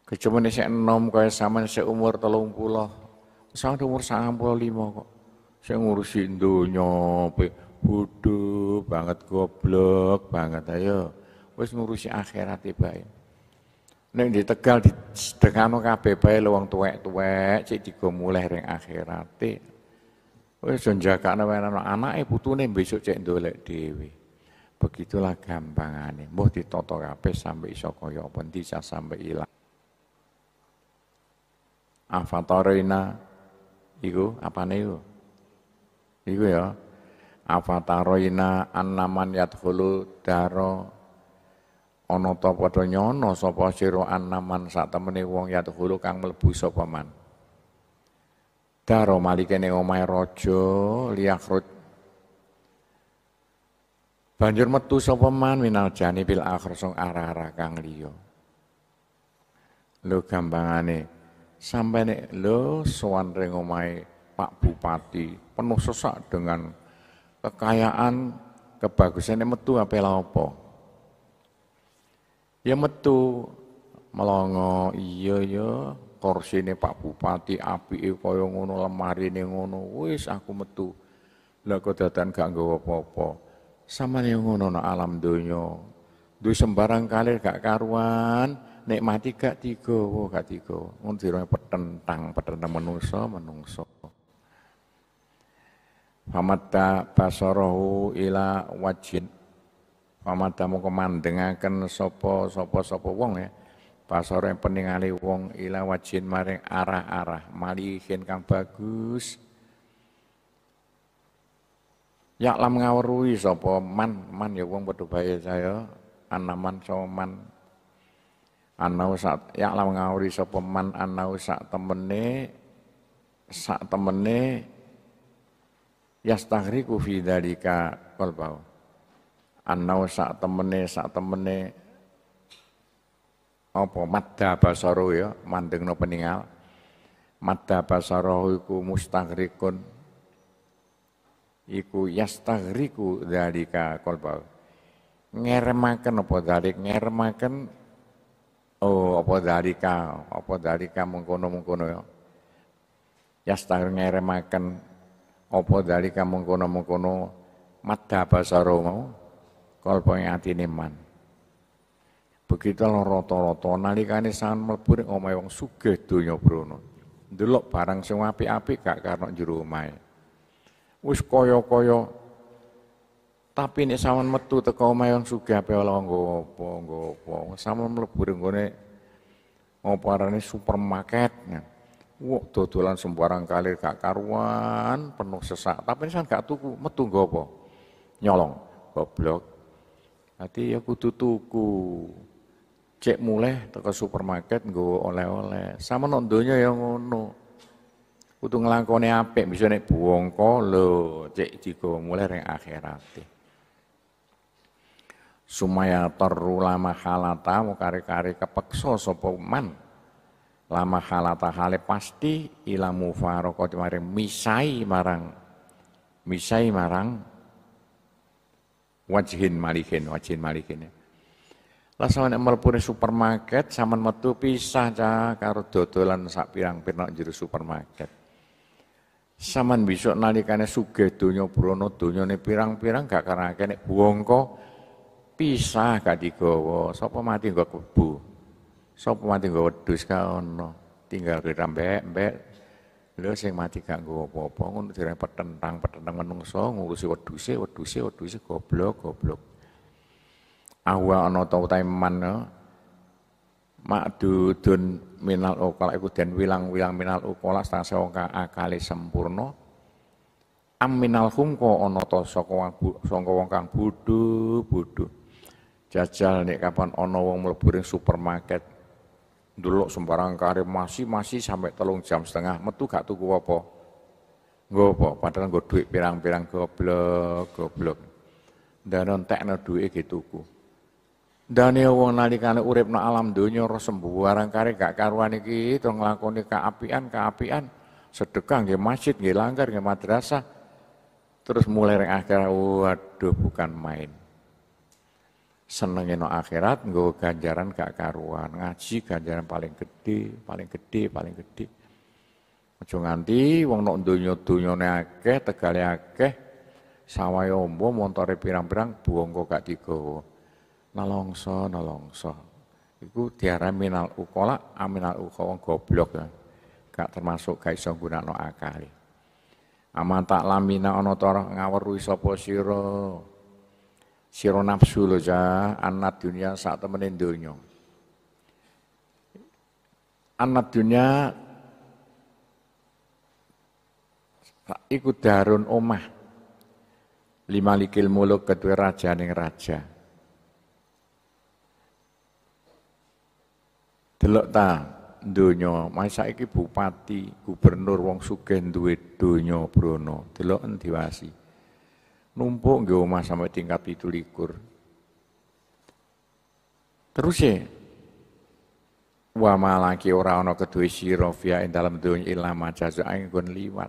Speaker 1: Kecemene sik enom kaya sampean sik umur 30. Sampeyan umur 95 kok. Sik ngurusi donya bodoh banget goblok banget ayo. Wis ngurusi akhirat e, bae. Nek di Tegal di sedekano kabeh bae wong tuwek-tuwek sik digomuleh ring akhirate. Wis do jakakno anak anake putune besok cek ndolek dhewe. Begitulah gampangane. Mbah ditata kabeh sampai iso kaya apa endi sampai ilang. Afatarina iku apane iku? Iku ya. Avatarina annaman yadkhulu daro ana ta padha nyono sapa sira annaman sak temene wong yadkhulu kang mlebu sapa man. Daro malikene omahe raja liyakrut Banjur metu sapa man minal jani bil akhir song arah-arah kang liya Lho gampangane sampai nek lho sowan ring omahe Pak Bupati penuh sesak dengan kekayaan kebagusan metu apa lah apa ya metu melongo iya ya sini Pak Bupati api kaya ngono lemarine ngono wis aku metu Lah kok datang gak nggawa apa-apa samane ngono na alam dunia. Duh sembarang kali gak karuan nikmati gak digawa gak digawa ngono orang petentang petentang menungso menungso Famata basarahu ila wajin Famata mau kemandengakan sopo, sopo sopo wong ya Pasore peningali wong ila wajin maring arah-arah malihin kang bagus. Ya lam ngawruhi sapa man man ya wong padha bae saya anaman so man. Anau sak ya lam ngawruhi sapa man anau sak temene sak temene yastahriku fi dzalika qalbau. Anau sak temene sak temene apa madda basaro ya mandengno peningal madda basaro iku mustagrikun iku yastagriku dalika kolbau ngeremaken apa dalik ngeremaken oh apa dalika apa dalika mengkono-mengkono ya yastagri ngeremaken apa dalika mengkono-mengkono madda basaro mau kolbau yang ini man begitu lo roto-roto nalikane sangan mlebu ning omahe wong suge tu nyobrono, dulu barang semua api-api gak karena juru mai Wis koyo, koyo tapi ini sama metu teko omai wong suge ape ala ngopo ngopo, nggo apa. Sampean mlebu ning gone apa arane supermarket. Ya. dodolan sembarang kali gak karuan, penuh sesak. Tapi ini sangat gak tuku, metu ngopo Nyolong, goblok. Hati ya kudu tuku cek mulai toko supermarket gue oleh-oleh. Sama nontonnya yang ngono. Kudu ngelangkone ape bisa nek buang lho cek jigo mulai yang akhirat. Sumaya teru lama halata mau kare-kare sapa man. Lama halata hale pasti kau di mare misai marang misai marang wajhin malikin wajhin malikin ya lah Lasawan mlebu supermarket saman metu pisah cah karo dodolan sak pirang-pirang jero supermarket. Saman besok nalikane sugih donya brana donyane pirang-pirang gak karake nek buangko pisah gak digawa. Sapa mati nggo kebu. Sapa mati nggo wedhus ka ono. Tinggal dirambek-mbek. Lho sing mati gak nggo apa-apa ngono direpet tentang petentang menungso ngurusi wedhuse, wedhuse, wedhuse goblok, goblok. Ahwa ana ta utahe man makdudun minal ukola iku den wilang-wilang minal ukola setengah sangka akale sempurna am minal humko ana ta saka sangka wong kang bodho bodho jajal nek kapan ana wong mlebu ring supermarket dulu sembarang kare masih masih sampai telung jam setengah metu gak tuku apa nggo apa padahal nggo duit pirang-pirang goblok goblok dan entekno duit itu ku ya wong nalikane urep no alam ro sembuh warang kare gak karuan iki terus apian kaapian apian, sedekang nggih masjid nggih langgar nggih madrasah terus mulai reng akhirat waduh bukan main senengin no akhirat nggo ganjaran gak karuan ngaji ganjaran paling gede paling gede paling gede Ojo nganti wong nok dunyo donyane akeh tegale akeh sawahe ombo montore pirang-pirang buangko gak digawa Nalongso, nalongso. Iku diarani minal ukola, aminal wong goblok ya. Gak termasuk gak iso gunakno akali. Aman tak lamina ana ta ngaweruhi sapa sira. Sira nafsu lho ja, anak dunia sak temene donya. Anak dunia iku darun omah Lima likil muluk kedua raja ning raja Delok ta donya, masa iki bupati, gubernur wong sugih duwe donya brono, Delok diwasi. Numpuk nggih ya, iya, omah sampai tingkat 17. Terus ya, wa malaki ora ana keduwe sira fiya ing dalem donya ilama jaza anggon liwat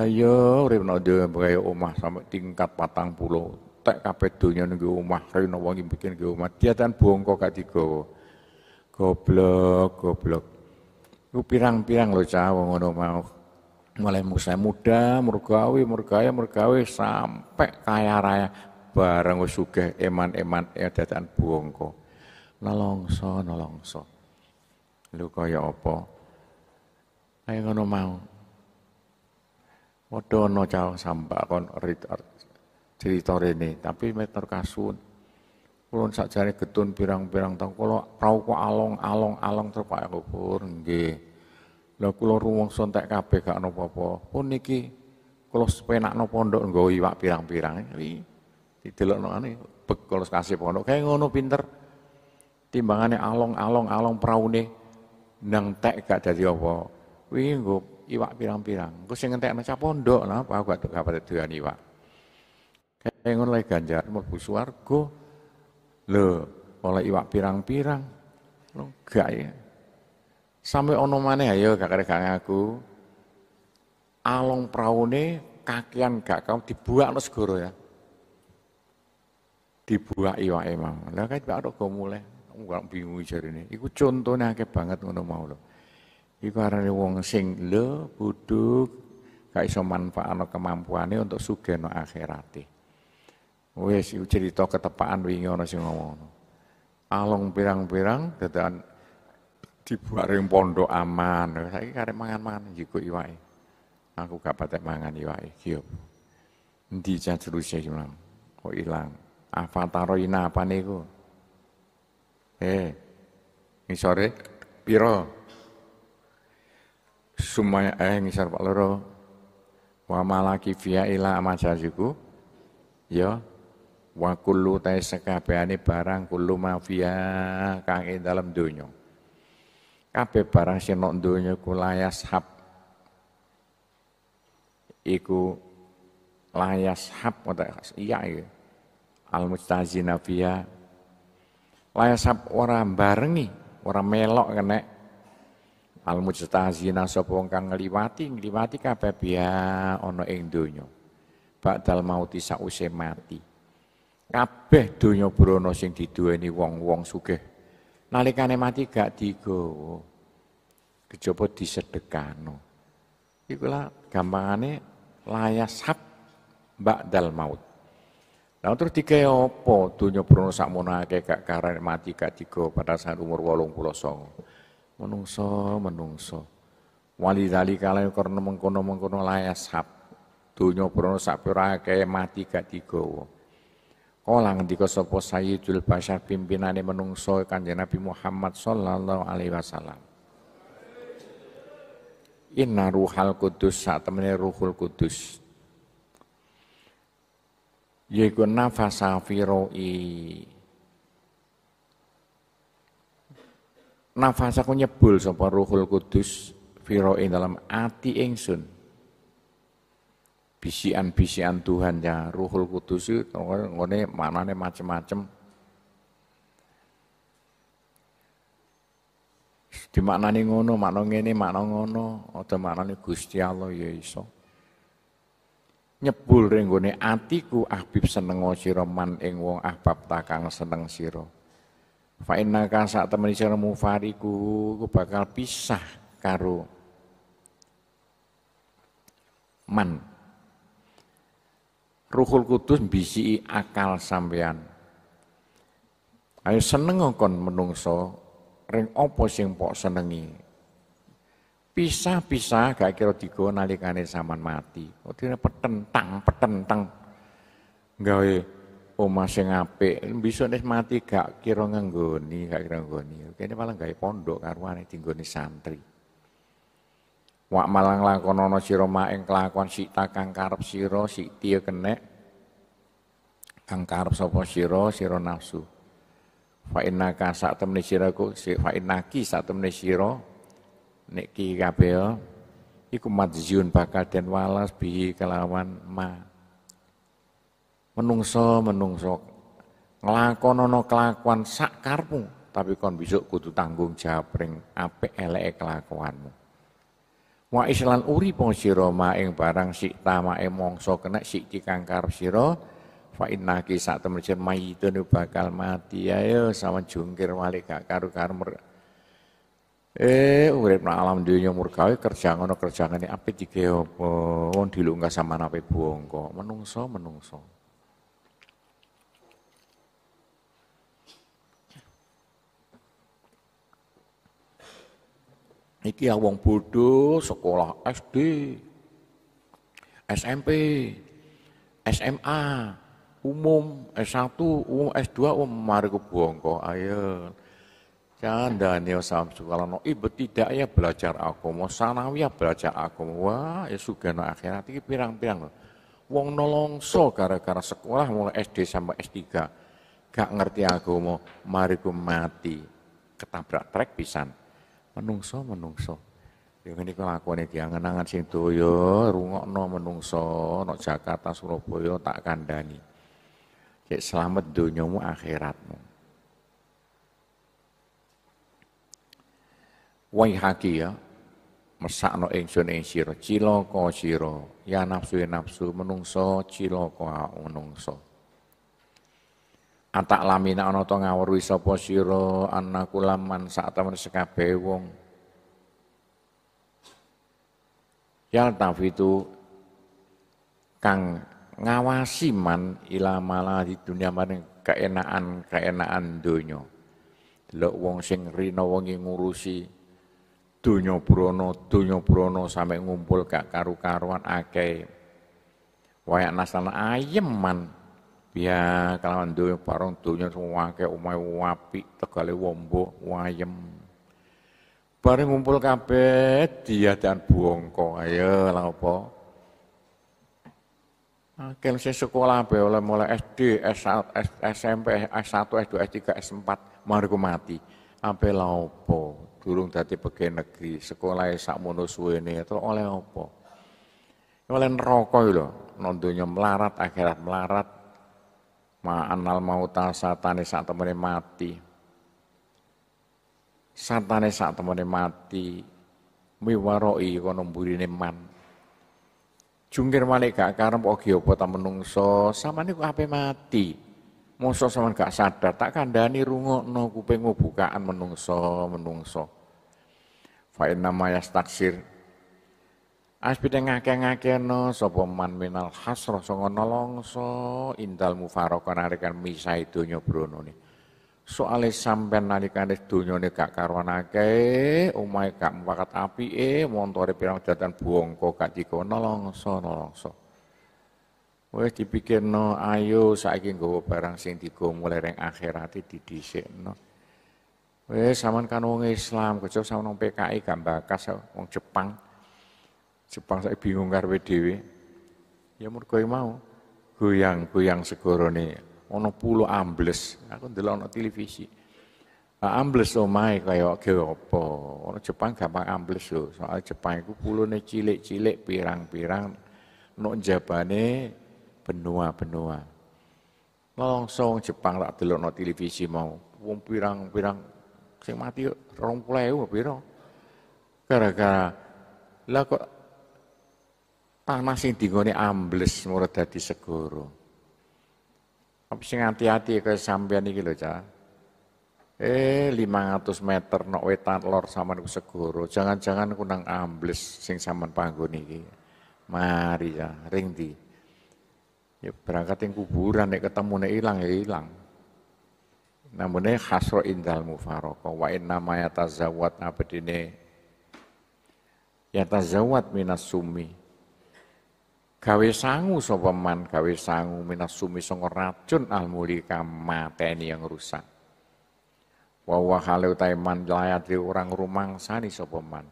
Speaker 1: Lah yo urip ana kaya omah sampai tingkat 40 tek kabeh donya nggo omah rene wengi bikin nggo omah diatan bongko gak digawa Goblok, goblok. Lu pirang-pirang lo cah ngono mau. Mulai musa muda, murgawi murgawe, murgawe sampai kaya raya bareng wis eman-eman ya dadakan buwongko. Nolongso, nolongso. lu kaya apa? ayo ngono mau. Padha ana cah sambak kon cerita ini, tapi meter kasun kulon jari getun pirang-pirang taun Kulo prau kok along-along-along terpakai Pak Kubur nggih. Lah kulo rumong sontek kabeh gak napa-apa. Pun niki sepenak penakno pondok nggawa iwak pirang-pirang. Didelokno ane pek kulo kasih pondok. Kayak ngono pinter. Timbangannya along-along-along nih nang tek gak jadi apa. Wih nggo iwak pirang-pirang. Engko sih ntek naca pondok lah aku gak dapat duweni iwak. Kayak ngono lagi ganjar mau mlebu swarga. Loh, oleh iwak pirang-pirang. Lo gak ya. Sampai ono ayo gak kare aku. Along praune kakian gak kau dibuak lo segoro ya. dibuat iwak emang. Lah kan gak ada gue mulai. Enggak bingung ini, Iku contohnya akeh banget ngono mau lo. Iku arane wong sing lo buduk gak iso manfaatno kemampuane untuk sugeno akhirate. Wes, iku cerita ketepakan wingi ana sing ngomong. alung pirang-pirang dadakan dibuat pondok aman. Saiki karep mangan-mangan jiku iwake. Aku gak patek mangan iwake kiyo. Endi jan ya, iki, Mang? Kok ilang? ina apa niku? Eh. sore, piro? Sumaya eh sore Pak Loro. Wa malaki fiya ila amajaziku. Ya, wa kullu tae sekabehane barang kullu mafia kang ing dalem donya kabeh barang sing nok donya ku hab iku layas hab kata iya ya al mustazina fiha hab ora barengi ora melok kene al mustazina sapa wong kang ngliwati ngliwati kabeh biya ana ing donya ba'dal mauti sause mati Kabeh donya brana sing diduweni wong-wong sugih. Nalikane mati gak digawa. Kejaba disedekano. Iku lah gampangane bak ba'dal maut. Nah terus dikei apa donya brana sakmono akeh gak karep mati gak digawa pada saat umur 89. Menungso, menungso. Wali dalika lan karena mengkono-mengkono layasab. Donya brana sak akeh mati gak digawa. Kala ngendika sapa Sayyidul Bashar pimpinane menungso Kanjeng Nabi Muhammad sallallahu alaihi wasallam. Inna ruhal kudus saat temennya ruhul kudus. Yaiku nafasa firoi. Nafasa ku nyebul sopa ruhul kudus firoi dalam ati ingsun bisian-bisian Tuhan ya Ruhul Kudus itu ngene maknane macam-macam nih ngono makna ngene makna ngono aja nih Gusti Allah ya iso nyebul ring gone atiku ahbib seneng sira man ing wong ahbab takang seneng sira fa innaka sak temen sira mufariku ku bakal pisah karo man Ruhul Kudus bisi akal sampean. Ayo seneng kon menungso, ring opo sing pok senengi. Pisah-pisah gak kira nali nalikane saman mati. Dene petentang, petentang. Gawe oma sing apik, besok nek mati gak kira ngenggoni, gak kira ngenggoni. Kene malah gawe pondok karuane tinggoni santri. Wak malang siro ma maing kelakuan sikta takang karep si sikti kene kang karep sopo siro, siro nafsu. Fa innaka sak temne siro ku, si fa ki sak temne sira ki kabeh ya, iku madzun bakal den walas bihi kelawan ma. Menungso menungso nglakonono kelakuan sak karepmu tapi kon besok kudu tanggung jawab ring apik elek kelakuanmu. Wa islan uripo sira maing barang tama mae mongso kena si kang karep siro, fa innaki sak temen mayitun bakal mati ayo ya, ya, sama jungkir wali gak karu-karu Eh urip nang alam dunia murkawi ya, kerja ngono kerjane apik iki apa wong dilungkas sama nape buangko menungso menungso Niki ya wong bodoh sekolah SD, SMP, SMA, umum S1, umum S2, umum mari ke bongko ayo. Candane samsu no ibet ya belajar aku, sanawi ya belajar agama. Wah, ya sugana akhirat ini pirang-pirang loh. Wong so gara-gara sekolah mulai SD sampai S3 gak ngerti aku mau, mari ku mati ketabrak trek pisan menungso-menungso. Ya ngene iki dia diangen-angen sing doyo, no menungso, no Jakarta Surabaya tak kandani. Cek selamat donyamu akhiratmu. haki ya, mesakno ingsun ing sira cilaka siro ya nafsu e nafsu menungso ciloko menungso Atak lamina ana ta ngawruhi sapa sira annaku laman sak temen sekabeh wong. Yal tafitu kang ngawasi man ila malah di dunia maring keenaan-keenaan donya. Delok wong sing rina wong ngurusi donya brana, donya brana sampe ngumpul gak karu-karuan akeh. Wayak nasana ayem man. Ya kalawan dunia parang dunia semua ke umai wapi tegali wombo wayem. Bareng ngumpul kape, dia dan buongko ayo lah apa. Akil saya sekolah be oleh mulai SD, S1, SMP, S1, S2, S3, S4 mariku mati. Ape lah apa? Durung dadi pegawai negeri, sekolah e sak sakmono suwene itu oleh apa? Oleh neraka lho, nontonnya melarat, akhirat melarat, ma'anal mauta satane saat temennya mati satane saat temennya mati miwaroi kono neman, neman. jungkir malik gak karep ogi oh iya apa ta menungso samane kok ape mati moso sama gak sadar, tak rungo no kupengu bukaan menungso, menungso. Fa'in inna staksir ngake-ngake ngake no sapa man minal hasrah sanga nolongso indal mufaraka narikan misai donya brunone. Soale sampean nalikane donyane gak karuan akeh, omahe gak api e, montore pirang datan bongko gak dikono nolongso nolongso. Wes no, ayo saiki nggawa barang sing digo mulai ring akhirate no, Wes sampean kan wong Islam, kerja sampean PKI gak bakas wong Jepang. Jepang saya bingung karwe dhewe. Ya mergo mau goyang-goyang nih, ono pulo ambles. Aku ndelok no televisi. Nah, ambles omahe kayak apa. Ana Jepang gampang ambles lho. Soal Jepang iku pulone cilik-cilik pirang-pirang nok jabane benua-benua. Langsung Jepang tak delok no televisi mau. Wong pirang-pirang sing mati 20.000 pira. Gara-gara lah kok Tanah sing digone ambles murid dadi segoro. Apa sing hati-hati ke sampean iki lho, Cak. Eh 500 meter nok wetan lor sampean ku segoro. Jangan-jangan ku nang ambles sing sampean panggon iki. Mari ya, ring di. Ya berangkat yang kuburan nek ketemu nek ilang ya ilang. Namune hasro indal mufarokoh wa inna ma yatazawwat abdine tazawat minas sumi gawe sangu sapa man gawe sangu minas sumi sanga racun al mateni yang rusak wa wa halu man layati orang rumang sani man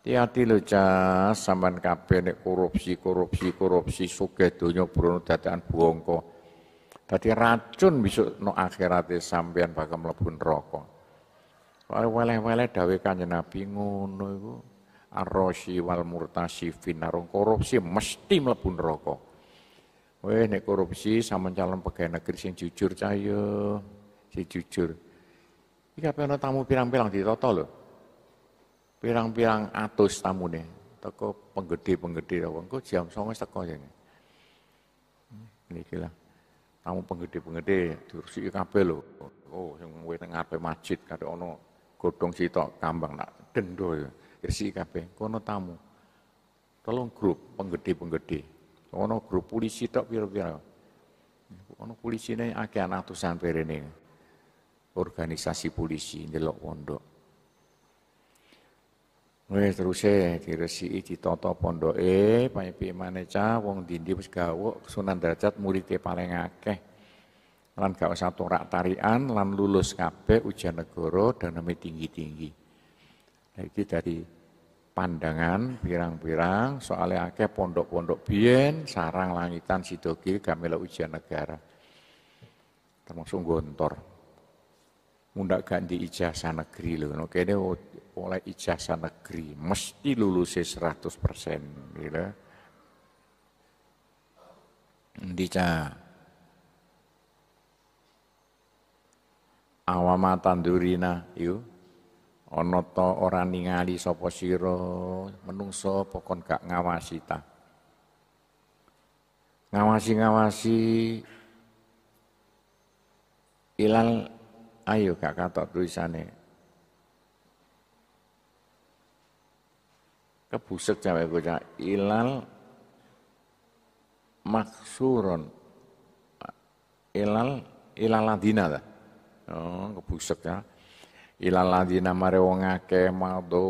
Speaker 1: Tiati leca saman kape sampean nek korupsi, korupsi, korupsi suge dunyo bruno tataan buongko. Tadi racun bisuk no akhirate sampean bakal mlebu neraka. Soale weleh dawe dawuh Kanjeng Nabi ngono iku. Arroshi, wal murtasi finarong korupsi mesti mlebu neraka. Weh nek korupsi sama calon pegawai negeri sing jujur cahyo, sing jujur. Iki apa ana tamu pirang-pirang ditata lho. Pirang-pirang atus tamune teko penggede-penggede wong kok jam 09.00 teko Ini hmm, Niki lah. Tamu penggede-penggede diurusi kabeh lho. Oh, sing wis ngarepe masjid kate ana godhong sitok kambang nak dendo ya. Kesi kabeh, kono tamu. Tolong grup penggede-penggede. Kono grup polisi tok pira-pira. Ono polisine akeh atusan perene. Organisasi polisi nyelok pondok. Wes teruse diresiki ditata pondoke, panyepike maneca wong dindi wis gawuk Sunan Derajat muridé paling akeh. Lan gak usah torak tarian lan lulus kabeh ujian negara daname tinggi-tinggi. Jadi dari pandangan pirang-pirang soalnya akeh pondok-pondok bien sarang langitan sidoki gamela ujian negara termasuk gontor munda ganti ijazah negeri loh, oke kene oleh ijazah negeri mesti lulus 100 persen gitu ya Ndica awamatan durina yuk ana orang ora ningali sapa sira menungso pokon gak ngawasi ta ngawasi-ngawasi ilal ayo gak katok tulisane kebuset jawa bocah ilal maksuron ilal ilal ladina ta oh kebuset ya ilal ladina mare wong akeh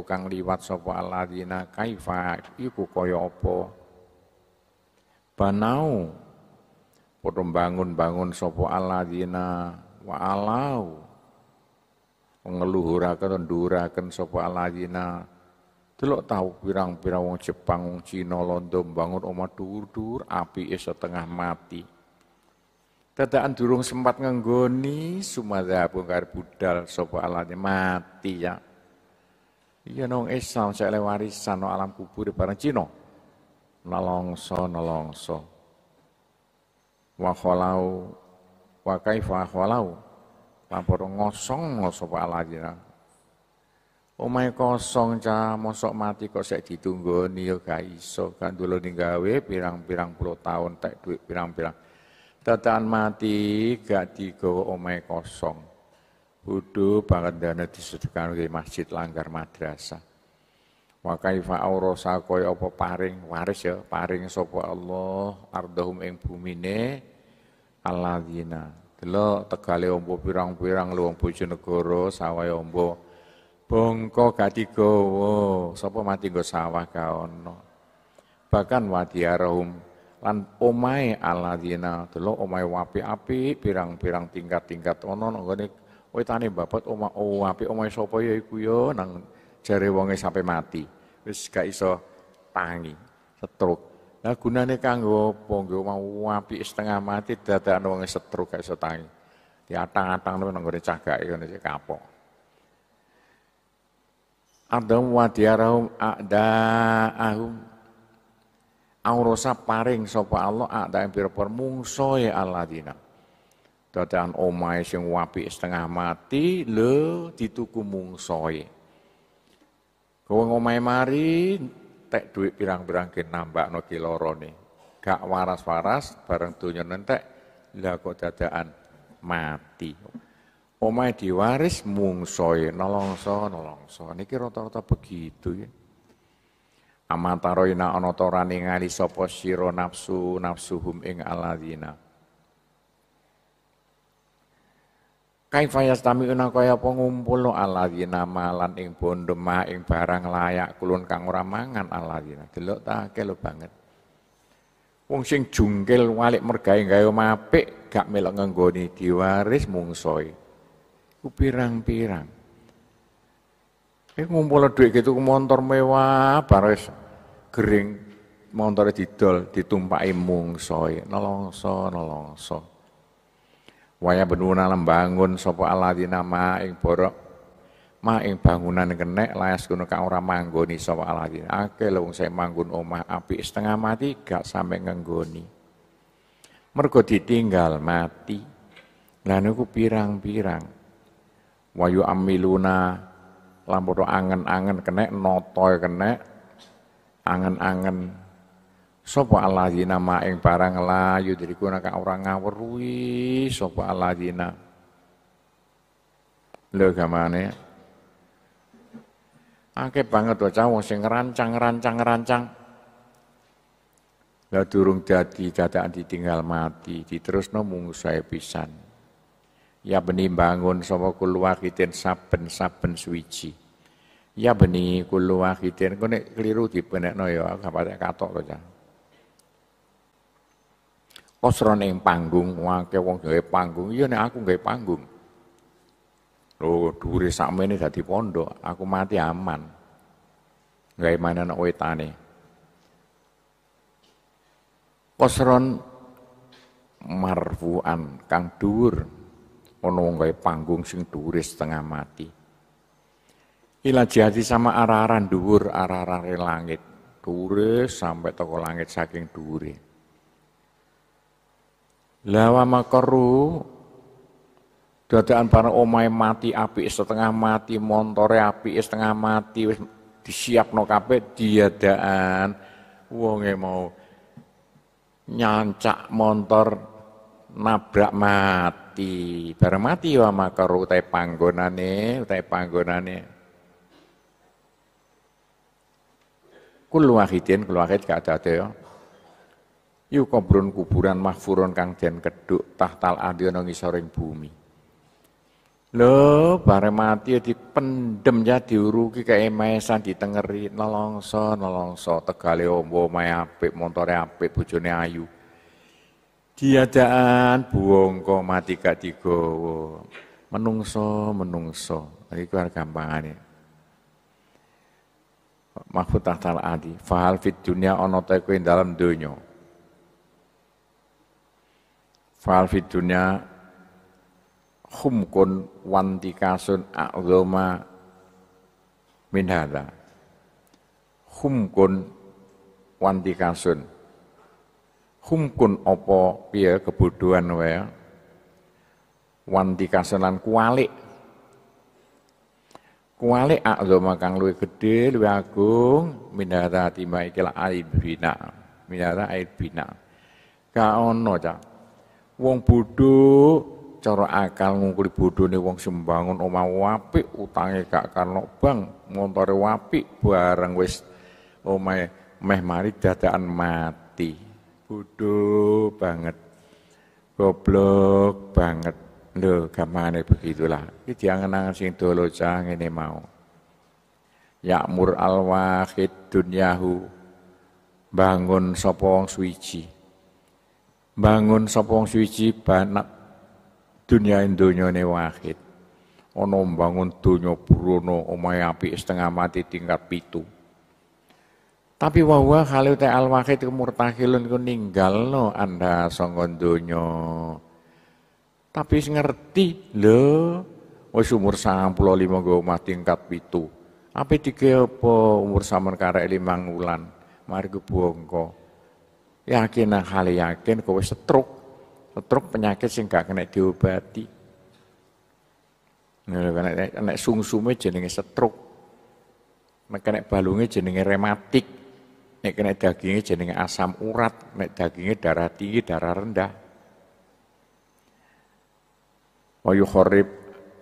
Speaker 1: kang liwat sapa ladina kaifa iku kaya apa banau padha bangun-bangun sapa ladina wa alau ngeluhuraken nduraken sapa ladina delok tau pirang-pirang wong Jepang wong Cina Londo bangun omah dhuwur-dhuwur apike setengah mati Kataan durung sempat ngenggoni sumadha bongkar budal sapa alane mati ya. Iya nong Islam eh, saya lewari sano alam kubur di Cina. Nalongso nalongso. Wa kholau wa kaifa kholau. Lampor ngosong sapa alane. Omahe kosong cah mosok mati kok sek ditunggoni ya so iso. Kan dulu ninggawe, pirang-pirang puluh tahun tak duit pirang-pirang Tetan mati gak digawa omahe kosong. Budhu pangandane disedekahno di masjid langgar madrasah. Wa kaifa aurasa kaya apa paring waris ya, paring sapa Allah ardhum ing bumine alladzina. Delok tegale ombo pirang-pirang luwung bojonegoro sawah ya ombo bongko gadigawa sapa mati nggo sawah ka ono. Bahkan wadiarahum lan omai alladzina delok omai wapi api, pirang-pirang tingkat-tingkat onon. nggone wetane bapak oh, omah wapi omai sopoyo ikuyo, ya iku ya? nang jare wonge sampai mati wis gak iso tangi setruk Nah gunane kanggo apa nggo wapi setengah mati dadakno wonge setruk gak iso tangi diatang-atang nang nggone cagake ngene kapok Adam wa diarahum a'da'ahum Aurosa paring sapa Allah ada ah, mungso ya Allah dina dadaan omai sing wapi setengah mati le dituku ya Kau ngomai mari tek duit pirang-pirang ke no kiloro nih Gak waras-waras bareng dunia nentek lah kok dadaan mati. Omai diwaris ya nolongso nolongso niki kira-kira begitu ya. Amataroina ana ta ora ningali nafsu nafsuhum ing alladzina. Kaifa yastami'una kaya pengumpul lo aladina malan ing bondo ma ing barang layak kulun kang ora mangan aladina. Delok ta kelo banget. Wong sing jungkel walik mergai gawe mapik gak melok ngenggoni diwaris mungsoi. Ku pirang-pirang. Eh ngumpul duit gitu ke motor mewah, baris gering motor didol ditumpai mungsoi, nolongso, nolongso. waya benuna lembangun sopo aladina ma ing borok ma ing bangunan kenek layas kuno kang ora manggoni sopo aladina Ake leung saya manggun omah api setengah mati gak sampe ngenggoni mergo ditinggal mati Lah ku pirang-pirang. Wayu amiluna lampu angen-angen kenek notoy kenek angen-angen sapa alladzina maing barang la yudrikuna kang ora ngaweruhi sapa alladzina lho gamane akeh banget waca wong sing rancang-rancang-rancang lah durung dadi dadak ditinggal mati diterusno mung saya pisan ya benih bangun sapa kulwa kiten saben-saben suwiji Ya beni kulo akhitin, kau nek keliru di benek no ya, kapan katok tuh Kosro neng panggung, wake wong gawe panggung, iya nek aku gawe panggung. Lho, dure ini dadi pondok, aku mati aman. Gawe manan wetane. Kosron marfuan kang dur, ana wong gawe panggung sing dhuwure setengah mati. Ila jadi sama araran arahan araran arah-arah e langit. Dure sampai toko langit saking dure. Lawa makaru dadaan para omai mati es setengah mati, montore es setengah mati disiap disiapno dia diadaan wonge mau nyancak montor nabrak mati. Bareng mati wa makaru utai panggonane, utai panggonane kulu wahidin, kulu wahid gak ada ada ya. Yu kobrun kuburan mahfuron kang den keduk tahtal adiono ngisoring bumi. Lo bare mati ya dipendem ya diuruki emesan di tengeri nolongso nolongso tegale ombo mae apik montore apik bojone ayu. Diadaan buongko mati gak digowo Menungso menungso. Iki gampangannya mahfud tahtal adi fahal fit dunia ono ta dalam dunyo. fahal fit dunia humkun wantikasun a'zama min hadza humkun wantikasun humkun opo pia kebuduan wae Wantikasunan kualik Kuali akzoma kang luwih gede, luwih agung minara timba ikil aib bina. Minara aib bina. Ka ono cah. Wong budu cara akal ngungkuli nih wong sembangun oma wapi utangnya gak kano bang, montore wapi bareng wis oma meh mari dadaan mati. budu banget. Goblok banget. Lho, gamane begitulah. Iki diangen-angen sing cah ngene mau. Yakmur al-wahid dunyahu. Bangun sapa wong suwiji. Bangun sapa wong suwiji banak dunya ne wahid. Ana bangun donya purono, omahe apik setengah mati tingkat pitu. Tapi wahwa kalau teh al wahid murtakilun kuninggal no anda songon dunyo. Tapi ngerti lho, wis umur 65 nggo omah tingkat 7. Ape dike apa umur sampean karek 5 wulan. Mari bongko. Yakin nang hale yakin kowe setruk. Setruk penyakit sing gak kena diobati. Nek nek, nek sungsume jenenge setruk. Nek nek balunge jenenge rematik. Nek nek dagingnya jenenge asam urat, nek dagingnya darah tinggi, darah rendah wa horib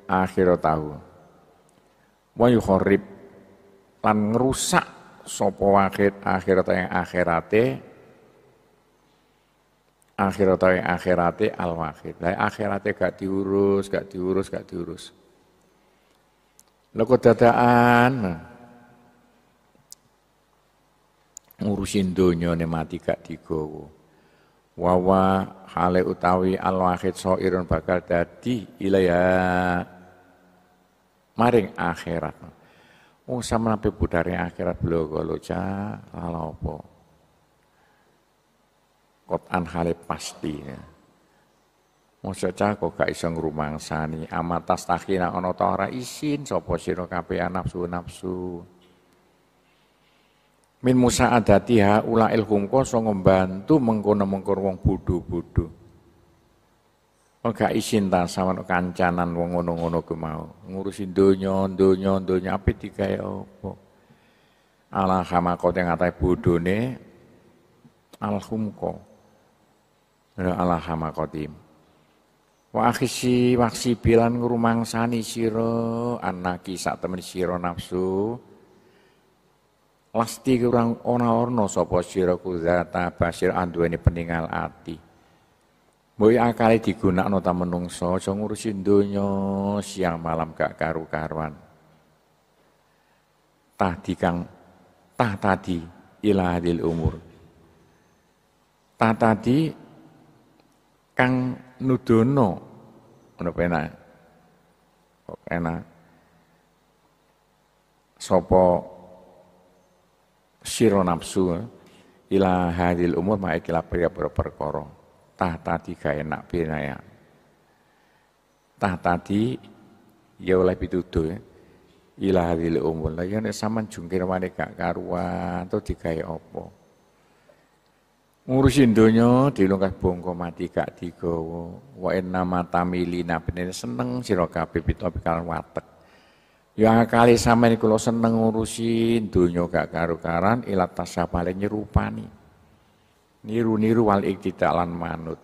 Speaker 1: akhiratahu wa yukharrib lan ngerusak sopo wakit akhirat yang akhirate akhirat yang akhirate al wakit lah akhirate gak diurus gak diurus gak diurus lha dadaan ngurusin donya ne mati gak digowo wawa hale utawi al wahid sairun bakal dadi ilaya maring akhirat Oh sama nampi budari akhirat beliau goloca lala apa kotan hale pasti ya. Mosok cah kok gak iso ngrumangsani amatas takina ana ta ora isin sapa sira kabeh nafsu-nafsu min Musa haula Ula hungko so membantu mengkono-mengkono wong budu bodho Ora isin ta sama kancanan wong ngono-ngono kemau ngurusin Ngurusi donya, donya, donya ape digawe apa? Ala hamakote ngatae bodhone al hungko. Ala hamakotim. Wa akhisi waksi bilan ngrumangsani sira anaki sak temen siro nafsu Lasti kurang ona orno sopo sira kuzata basir anduweni peninggal ati. Mbok ya akali digunakno nota menungso aja ngurusi donya siang malam gak karu-karuan. Tah kang, tah tadi adil umur. Tah tadi kang nudono ono pena, Kok enak. Sopo siro nafsu ila hadil umur ma pria pura berperkara tah tadi ga nak ya. tah tadi ya oleh ya. ila hadil umur lagi yen ya saman jungkir wani gak karuan to digawe apa ngurusin donya dilungkas bongko mati gak digawa wa nama tamilina bener seneng siro kapi pito watek yang kali sama ini kalau seneng ngurusin dunia gak karu-karan ilat tasya paling nyerupani. Niru-niru wal iktidak lan manut.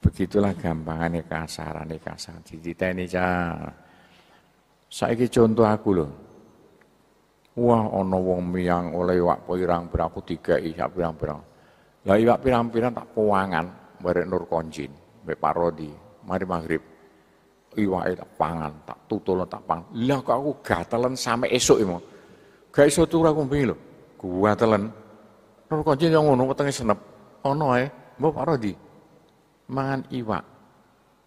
Speaker 1: Begitulah gampangannya kasarannya kasar. cara. cah. ke contoh aku loh. Wah ono wong miang oleh wak pirang beraku tiga iya pirang-pirang. Lah iya pirang-pirang tak pewangan, barek Nur Konjin, mbek Parodi, mari maghrib iwake tak pangan, tak tutul tak pangan. Lah kok aku gatelen sampe esuk iki, Gak iso turu aku mbengi lho. Gatelen. Terus kanca yang ngono wetenge senep. Ono ae, mbok karo ndi? Mangan iwak.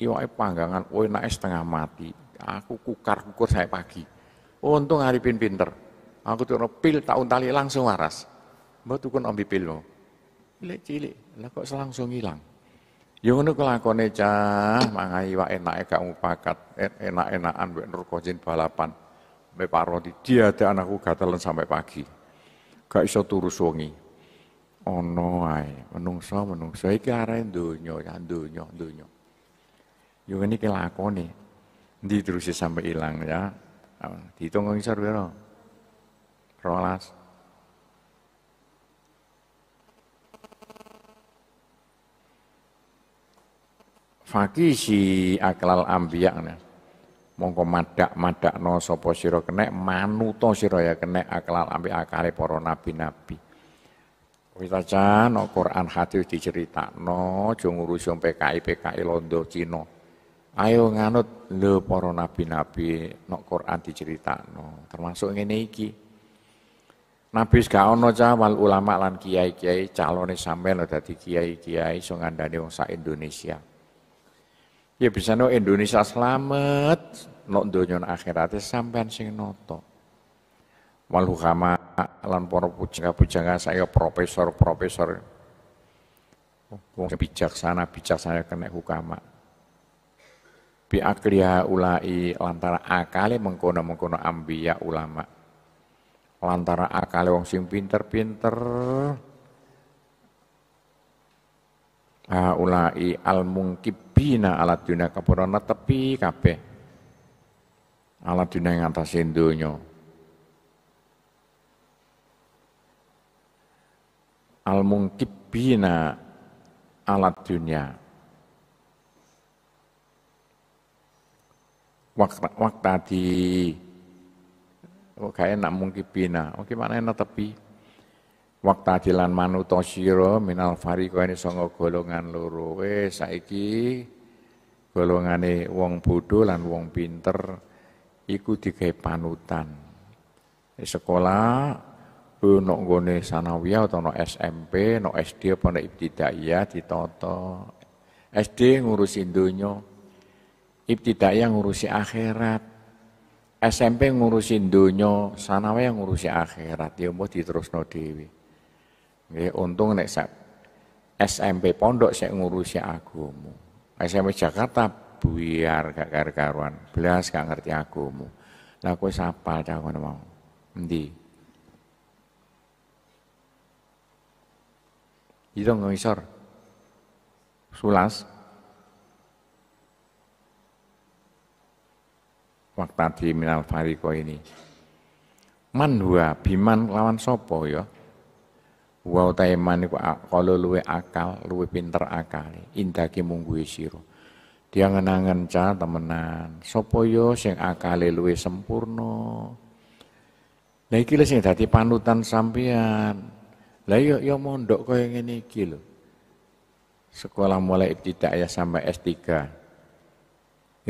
Speaker 1: Iwake panggangan naes setengah mati. Aku kukar-kukur saya pagi. Untung hari pin pinter. Aku tuh pil tak untali langsung waras. Mbak tukun ambil pil mau. Cilik-cilik, lah kok selangsung hilang. Ya ngono kelakone cah, mangai iwa enak gak ngupakat, enak-enakan wek nerka jin balapan. Mbek di dia ate anakku gatelen sampai pagi. Gak iso turu suwengi. Ono ae, menungso menungso iki arek donya, ya donya, donya. Ya ngene iki lakone. Ndi terus sampai ilang ya. Dihitung ngisor rolas. Rolas. fakisi aklal ambiya mongko madak-madakno sapa sira kene, manuta siro ya kene aklal ambi akale poro nabi-nabi Wis Quran hati Quran cerita no, aja ngurusi PKI PKI Londo cino. Ayo nganut le poro nabi-nabi no Quran no, termasuk ini iki. Nabi gak no cah ulama lan kiai-kiai calonis calone sampean dadi kiai-kiai sungandani ngandani wong Indonesia. Ya bisa no Indonesia selamat, no dunia akhiratnya sampean sing noto. kama lan poro pujangga-pujangga saya profesor-profesor wong bijaksana bijaksana kena hukama bi akliha ulai lantara akale mengkono mengkono ambia ulama lantara akale wong sing pinter-pinter haulai al mungkibina alat dunia kapurana tepi kabeh alat dunia yang atas indonya al mungkibina alat dunia waktu waktu di oh, kayak nak mungkibina oke oh, mana tepi Waktu Waktadilan manuta sira minal fariko ini songo golongan loro. we saiki golongan wong bodho lan wong pinter iku digawe panutan. di Sekolah nok nggone sanawia atau no SMP, no SD apa ono di toto SD ngurusi dunyo ibtidaiyah ngurusi akhirat. SMP ngurusi dunyo sanawia ngurusi akhirat. Ya di no dewi Ya untung nek sak SMP pondok saya ngurusi agama. SMP Jakarta buyar gak karu-karuan, belas gak ngerti agama. Lah kowe sapa ta ngono mau? Endi? Itu iya ngisor. Sulas. Waktu di minal fariko ini. Man huwa biman lawan sopo ya. Wau taiman iku kalau luwe akal, luwe pinter akal, Indaki munggu sira. Dia ngenangen ca temenan. Sopo yo sing akale luwe sempurna. Lah iki sing dadi panutan sampean. Lah yo yo mondok kaya ngene iki lho. Sekolah mulai ibtidaiyah sampai S3.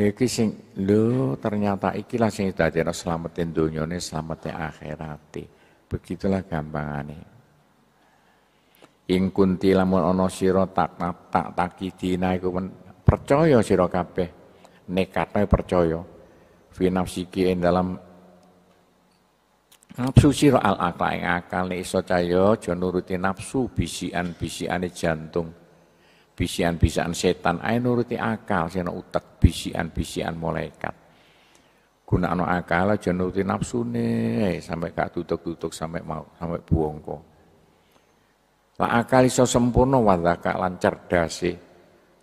Speaker 1: Iki sing lho ternyata ikilah sing dadi selamatin dunyane, selamate akhirate. Begitulah gampangane ing kunti lamun ana sira tak tak takidina iku percaya sira kabeh nekatne percaya fi nafsiki ing dalam nafsu sira al akal ing akal iso cahya aja nuruti nafsu bisian-bisiane jantung bisian-bisian setan ae nuruti akal sing utek bisian-bisian malaikat gunakno akal aja nuruti nafsune sampai gak tutuk-tutuk sampai mau sampai buangko lah akal iso sempurna wadaka lan cerdas sih.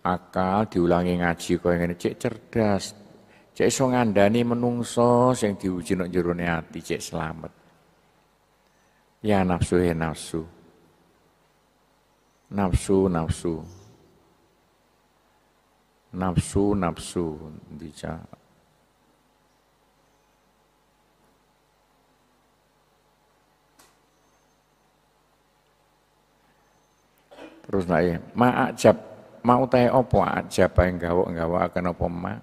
Speaker 1: Akal diulangi ngaji kaya ngene cek cerdas. Cek iso ngandani menungso sing diuji nek jerone ati cek selamat. Ya nafsu ya nafsu. Nafsu nafsu. Nafsu nafsu dicak Terus nae, ma ajab, mau tae opo ajab yang gawok gawok akan opo ma.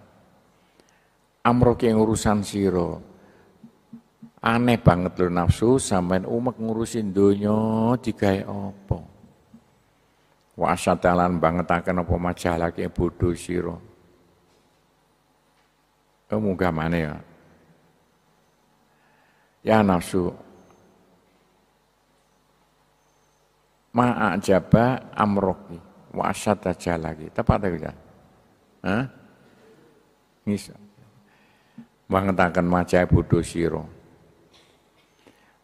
Speaker 1: Amrok yang urusan siro. Aneh banget lo nafsu, sampean umek ngurusin dunyo digawe opo. Wa asyatalan banget akan opo majalake bodoh siro. Oh, eh, mana ya? Ya nafsu, ma'ajaba amroki wa aja lagi tepat tidak Hah? Nisa. Mengatakan macai bodoh siro.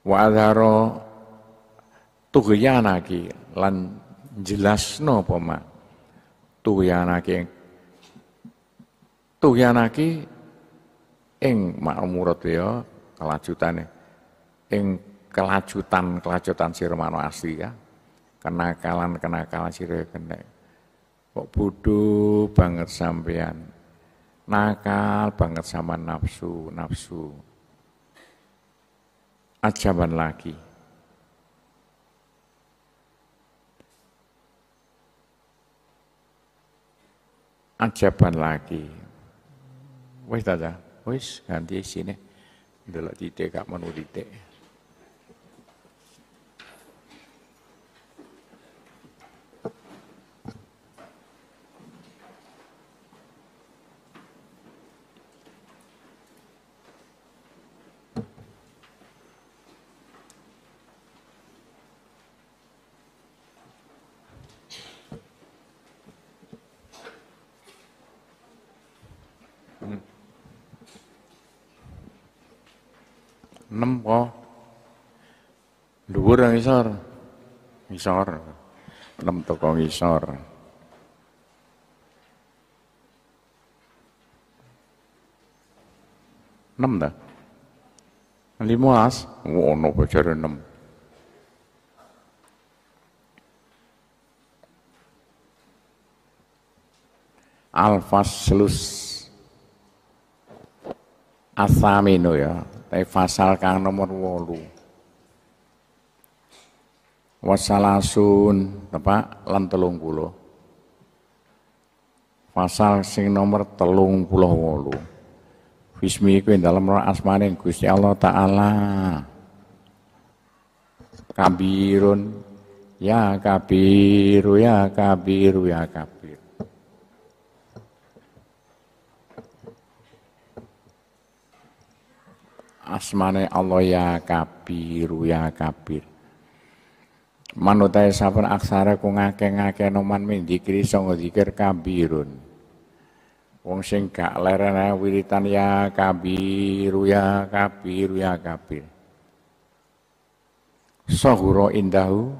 Speaker 1: Wa adharo tughyanaki lan jelasno poma tughyanaki tughyanaki ing makmurat ya kelajutane ing kelajutan kelajutan sirmano asli ya kenakalan-kenakalan sira kena. Kok bodoh banget sampean. Nakal banget sama nafsu, nafsu. Ajaban lagi. Ajaban lagi. Wis ta, Wis ganti sini. Delok titik gak menu titik. enam kok. Oh. Dhuwur ngisor. Ngisor. enam dah ngisor. as ta? Oh, no bocor enam Alfa Alfaslus asamino ya, tapi pasal kang nomor wolu. Wasalasun, apa? Lan telung puluh. Pasal sing nomor telung puluh wolu. Bismi iku dalam roh asmanin Gusti Allah Ta'ala. Kabirun, ya kabiru, ya kabiru, ya kabiru. asmane Allah ya kabir ya kabir manutai saben aksara ku ngake-ngake noman min dikiri sanga dikir kabirun wong sing gak lerana wiritan ya kabir ya kabir ya kabir sahura indahu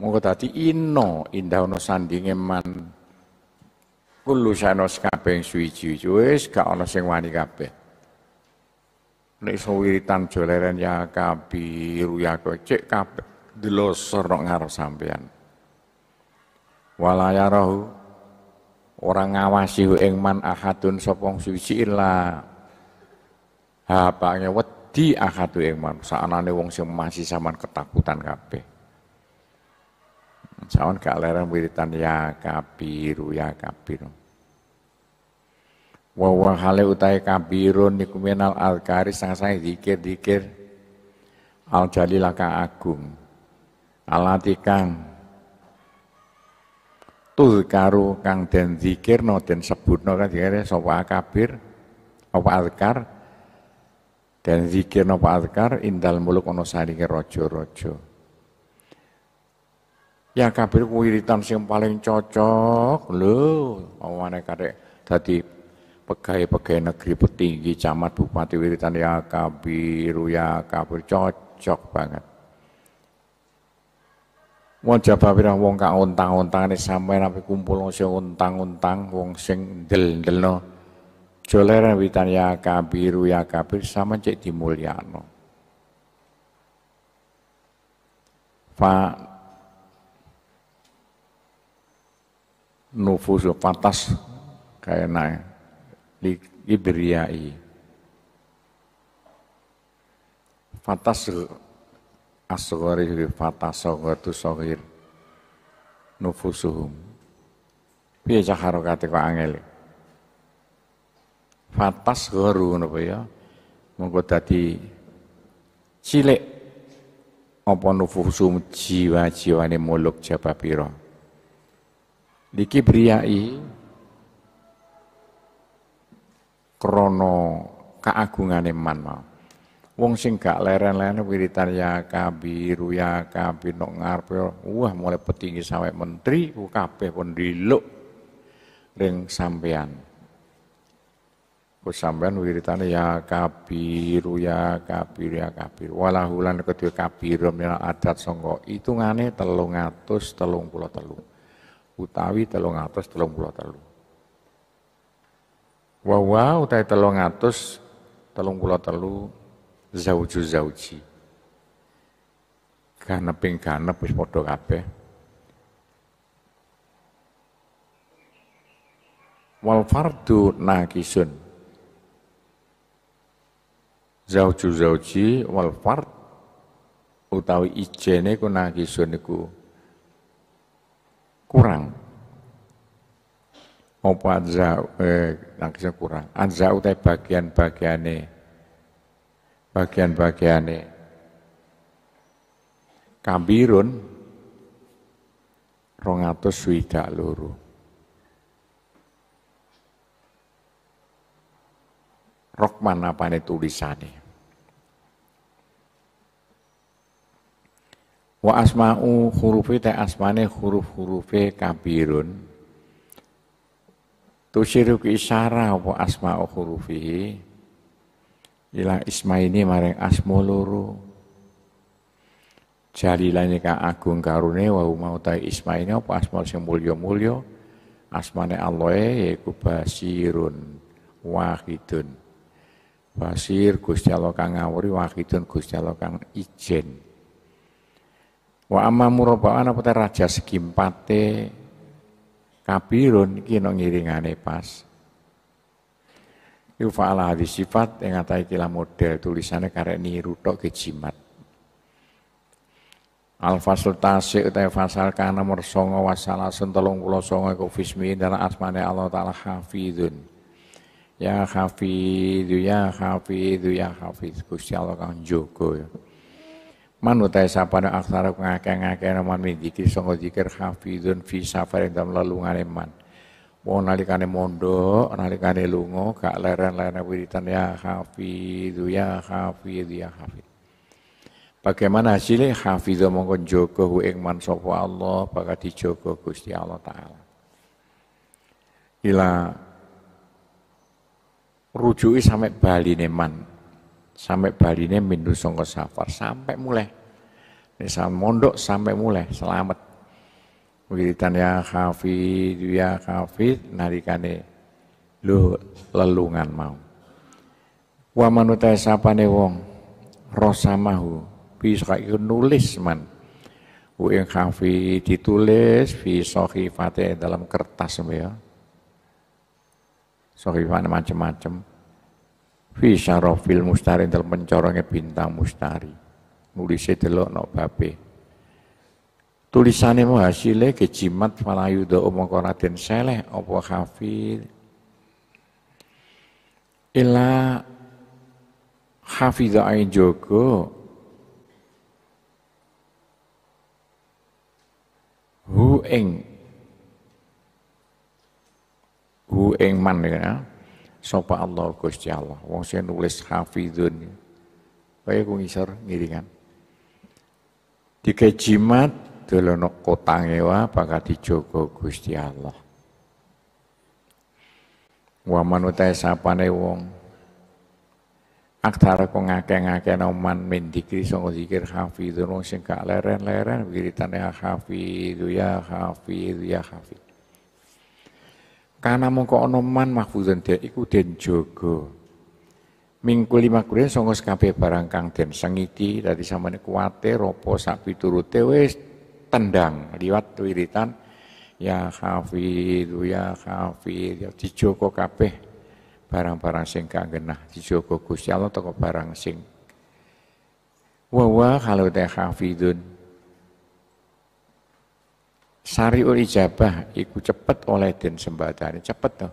Speaker 1: mongko tadi ino no sandinge man kulusanos kape yang suwi-suwi sing wani kape Nek iso wiritan joleren ya kabiru ya kowe cek kabeh delosor nok ngarep sampean. Walaya rohu orang ngawasi ing man ahadun sapa suci illa habane wedi ahadu ing man saanane wong sing masih saman ketakutan kabeh. Sawan gak leren wiritan ya kabiru ya kabiru wawang hale utai kabirun niku minal alkaris sang-sang dikir dikir al jalilah kang agung alati kang karu kang den no den sebut no kan so sapa kabir apa alkar dan zikir apa alkar indal muluk ono saringe rojo-rojo Ya kabir wiritan sing paling cocok lho, omane kare tadi pegawai-pegawai negeri petinggi, camat, bupati, wiritan, ya kabiru, ya kabir, cocok banget. mau jawab jabawira wong kak untang ini sampeyan ape kumpul sing untang untang wong sing del no. Joleran witan ya kabiru ya kabir sama cek no Fa nufusu fatas kayak naik ya li kibriyai fatas asghari fatas sagatu saghir nufusuhum piye cah harokate kok angel fatas gharu napa ya mengko dadi cilik apa nufusum jiwa-jiwane muluk jabapira Diki kibriyai Krono kaagungane man mau. Wong sing gak leren-leren wiritan ya kabiru ya kabir nok ngarpe wah mulai petinggi sampai menteri kabeh pun diluk ring sampean. Wis sampean wiritane ya kabiru ya kabir ya kabir. Walahulan kedua kabir telung ya adat sangka pulau telung. utawi telung telung telung. Wa wa utai telung atus telung puluh telu zauju zauji. Ganeping ganep wis podo kape Wal fardu nakisun. Zauju zauji wal fard utawi ijene ku nakisun iku kurang opo anza eh nangkisnya kurang anza utai bagian-bagiane bagian-bagiane bagian kambirun rongatus swidak luru Rokman apane tulisane Wa asma'u hurufi teh asmane huruf hurufi kabirun Tusyiru ki isyara apa asma hurufihi ila isma ini maring asma loro jalilane ka agung karune wa mau ta isma ini apa asma sing mulya-mulya asmane Allah yaiku basirun wahidun basir Gusti Allah kang ngawuri wahidun Gusti Allah kang ijen wa amma murabaan apa raja segimpate Kabirun iki ana ngiringane pas. Iku fa'ala hadi sifat yang ngatai kila model tulisannya karena niru tok kejimat. Al-Fasl utai fasal nomor songo wasala sentelung pulau songo iku fismi dalam asmane Allah Ta'ala hafidun. Ya hafidu ya hafidu ya hafidu Gusti Allah kang joko. ya. Manu sapa pada aksara ngakeh ngake naman min dikir sangka dikir hafidun fi safarin dalam lalungan iman. Mau nalikane mondo, nalikane lungo, kak leren-leren wiritan ya hafidu, ya hafidu, ya hafid. Bagaimana hasilnya hafidu mongko joko hu man sopo Allah, baka dijogo gusti Allah Ta'ala. Ila rujui sampai Bali neman, sampai Bali ini mindu songko safar sampai mulai desa mondok sampai mulai selamat wiritan ya kafid ya kafid kane lu lelungan mau wa manutai ne wong rosamahu bisa iku nulis man wu yang kafid ditulis fi sohifate dalam kertas ya sohifane macem-macem fi syarofil mustari dal pencorongnya bintang mustari nulisnya delok no babe tulisane mau hasilnya kejimat malayu do umongkona den seleh opo hafid ila hafidha ain jogo hu ing hu ing man ya Sapa Allah Gusti Allah. Wong sing nulis hafizun. Kaya ku ngisor ngiringan. Tiga jimat dolono kotange wae bakal dijogo Gusti Allah. Wa manutae sapane wong aktar kok ngake-ngake noman min dikri sangka zikir hafidhun wong sing gak leren-leren wiritane ya hafidhu ya hafidhu ya hafidh. Karena mongko ana man mahfuzan den iku den minggu Mingkuli makure songos kafe barang kang den sengiti dadi sampeyan kuwate ropo sapi piturute wis tendang liwat wiritan ya hafid ya hafid ya dijogo kabeh barang-barang sing kang genah dijogo Gusti Allah barang sing wa kalau teh hafidun Sari Sariul ijabah iku cepet oleh den sembadani cepet tuh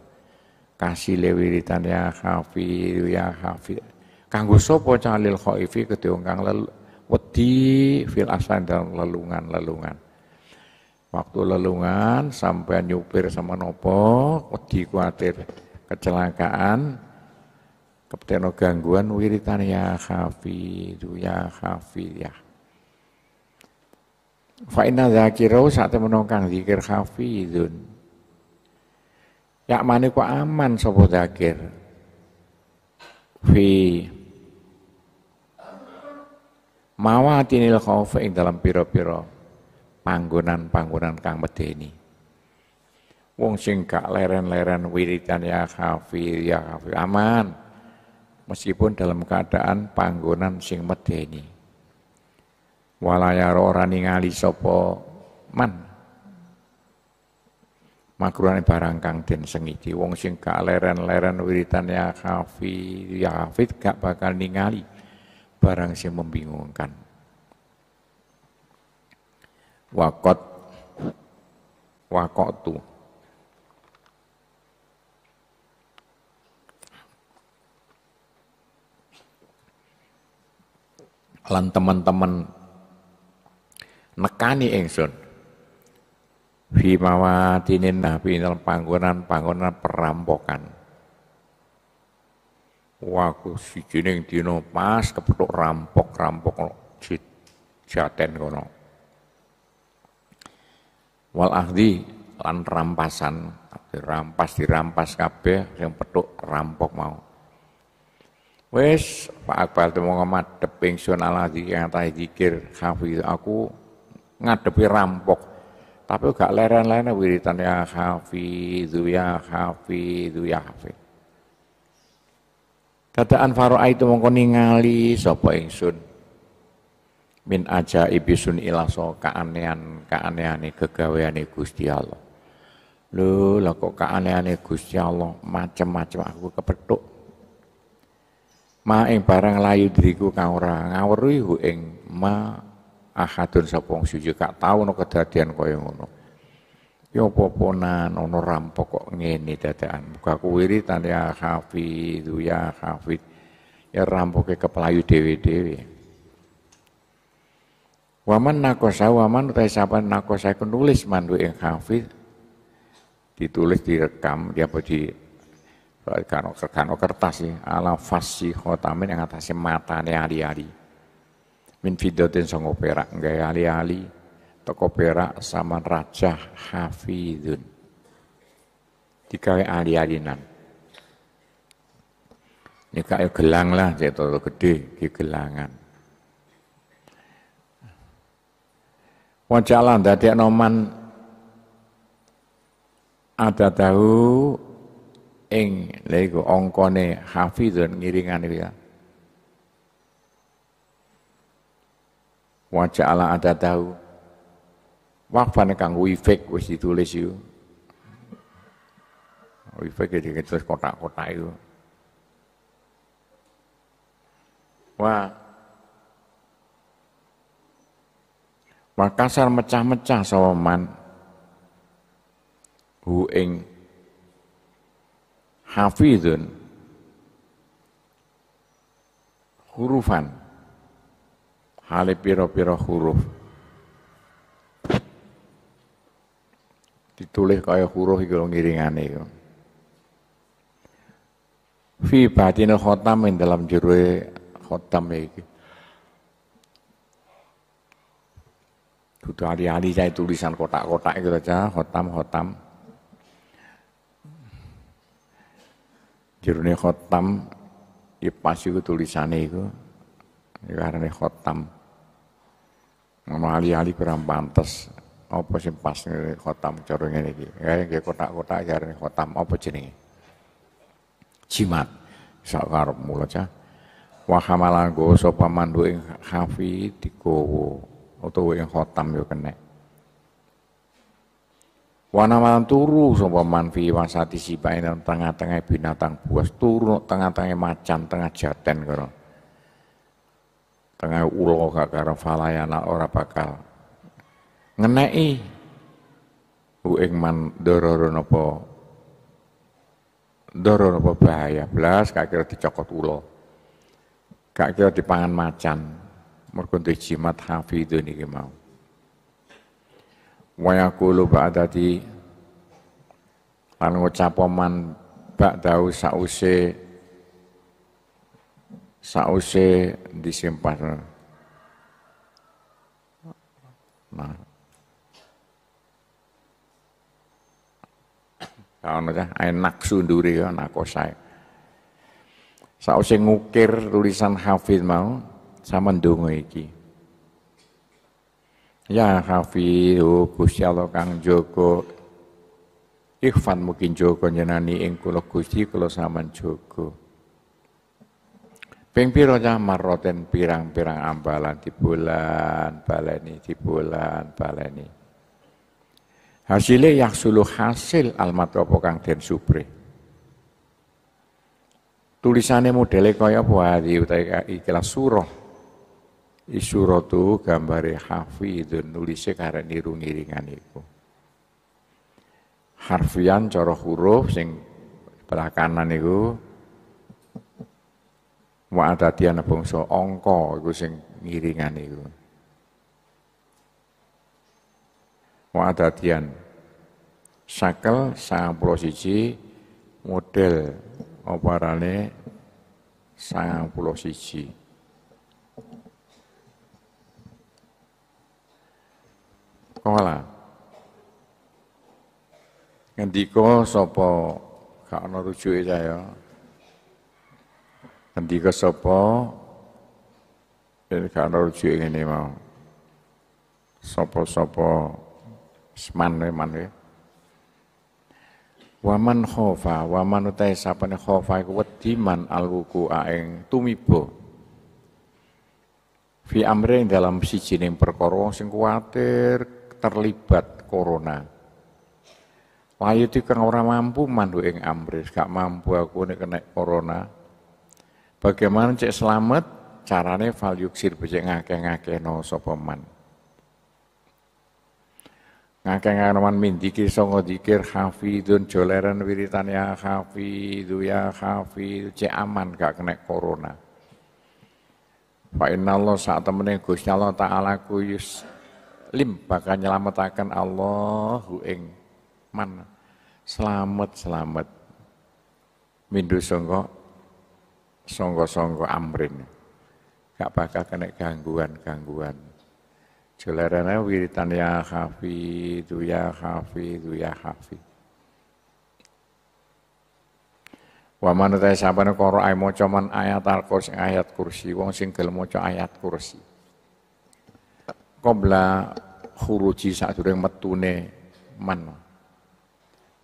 Speaker 1: Kasih lewiritan ya hafiz ya hafi. Kanggo sapa calil khaifi kedhe kang lel, wedi fil aslan dalam lelungan-lelungan. Waktu lelungan sampai nyupir sama nopo, wedi kuatir kecelakaan, kepteno gangguan wiritan ya hafiz ya hafi, ya. Fa inna saat temenong kang zikir hafizun. Yak mane ku aman sapa zakir. Fi mawatinil khauf ing dalam piro-piro panggonan-panggonan kang medeni. Wong sing gak leren-leren wiridan ya khafi ya khafi aman meskipun dalam keadaan panggonan sing medeni walayar ora ningali sopo man makrune barang kang den sengiti wong sing gak leren-leren wiritan ya kafi ya kafit gak bakal ningali barang sing membingungkan wakot wakot tu lan teman-teman nekani ingsun tinin nabi dalam panggonan-panggonan perampokan. Waku si jining dino pas kepethuk rampok-rampok jaten kono. Wal ahdi lan rampasan, dirampas dirampas kabeh yang petuk rampok mau. Wes Pak Akbar temong madhep ingsun ala di ngatai zikir hafiz aku ngadepi rampok. Tapi gak leren-leren wiritan ya hafidhu ya hafidhu ya hafidh. Dadaan faro'a itu mongko ningali sapa ingsun. Min aja ibisun ilaso keanehan keanehane kegaweane Gusti Allah. Lho, lah kok ini Gusti Allah macem-macem aku kepetuk Ma ing barang layu diriku kang ora ngawruhi ing ma ahadun sapa wong kak tahu no kejadian kau yang ngono yo ya poponan uno ono rampok kok ngene buka muga kuwiritan ya hafid ya hafid ya rampoke kepelayu dewi dewi. Waman nakosa waman utai sapan nakosa iku nulis mandu yang hafid ditulis direkam dia apa di kano kertas sih ala kota khotamin yang atasnya matanya hari-hari min fidotin songo perak nggak ali-ali toko perak sama raja hafidun tiga ali-alinan ini kayak gelang lah jadi terlalu gede ke gelangan wajalan dadi noman ada tahu ing lego ongkone hafidun ngiringan ya wajah ala ada tahu wafan kang wifek wis ditulis yu wifek jadi ya ditulis kotak-kotak itu wah wah kasar mecah-mecah sawaman hu ing hafidun hurufan hale piro-piro huruf. Ditulis kaya huruf iku ngiringane iku. Fi batin khotam ing dalam jero khotam iki. Kudu ali-ali saya tulisan kotak-kotak itu aja, khotam-khotam. Jerone khotam, ya pasti itu tulisane itu ya karena khotam. Ngono ahli-ahli kurang pantas, Apa sing pas ngene khotam cara ngene iki? Ya nggih kotak-kotak jarene ya, khotam apa jenenge? Jimat. Sak karepmu cah. Wa hamalan go sapa mandu ing khafi digowo utawa ing khotam yo kenek. Wana malam turu sapa man fi wasati sibain tengah-tengah binatang buas turu tengah-tengah macan tengah jaten karo tengah ulo kakara falayana ora bakal ngenei hu ingman dororo nopo dororo nopo bahaya kak kira dicokot ulo kira dipangan macan mergo jimat hafidun nih mau wa yaqulu ba'dati lan ngucapoman man ba'dahu sause sause disimpan. Nah. Kaono nah, ta enak sundure ya nakosae. Sause ngukir tulisan Hafid mau sama ndonga iki. Ya Hafid, oh Gusti Allah Kang Joko. Ikhfan mungkin Joko nyenani ing kula Gusti kula sampean Joko. Ping piro marroten pirang-pirang ambalan di bulan baleni di bulan baleni. Hasilnya yang suluh hasil almat opo kang den supri. Tulisannya modelnya kaya apa utai ikhlas surah. isuro tu gambari hafi itu nulisnya karena niru niringan itu. Harfian coro huruf sing belakangan itu Wa'adatiana bangsa angka iku sing ngiringane iku. Wa'adatian sakel 91 model oparane 91. Kola. Ngendika sapa gak ana rujuke cah ya ke sopo, ini gak rujuk yang ini mau sopo-sopo, seman man ya Waman khofa, waman utai sapani khofa iku wadiman alwuku aeng tumibo. Fi yang dalam jenim perkorong, sing kuatir terlibat corona. layu tika orang mampu mandu ing amri, gak mampu aku ini kena corona. Bagaimana cek selamat? Carane fal yuksir becek ngake-ngake no sopoman. Ngake-ngake man min dikir songo dikir hafidun joleran wiritan ya hafidu ya hafidu cek aman gak kena corona. Fa Allah saat temenin Gusti Allah Ta'ala kuyus lim bakal nyelamatakan Allahu ing man. Selamat, selamat. Mindu songo Songgo songgo amrin. Gak bakal kena gangguan-gangguan. Jelarana wiritan ya hafi, itu ya hafi, itu ya hafi. Wa man ta sabana ay maca man ayat al-kursi ayat kursi wong sing gelem maca ayat kursi. huruji khuruji sadurung metune man.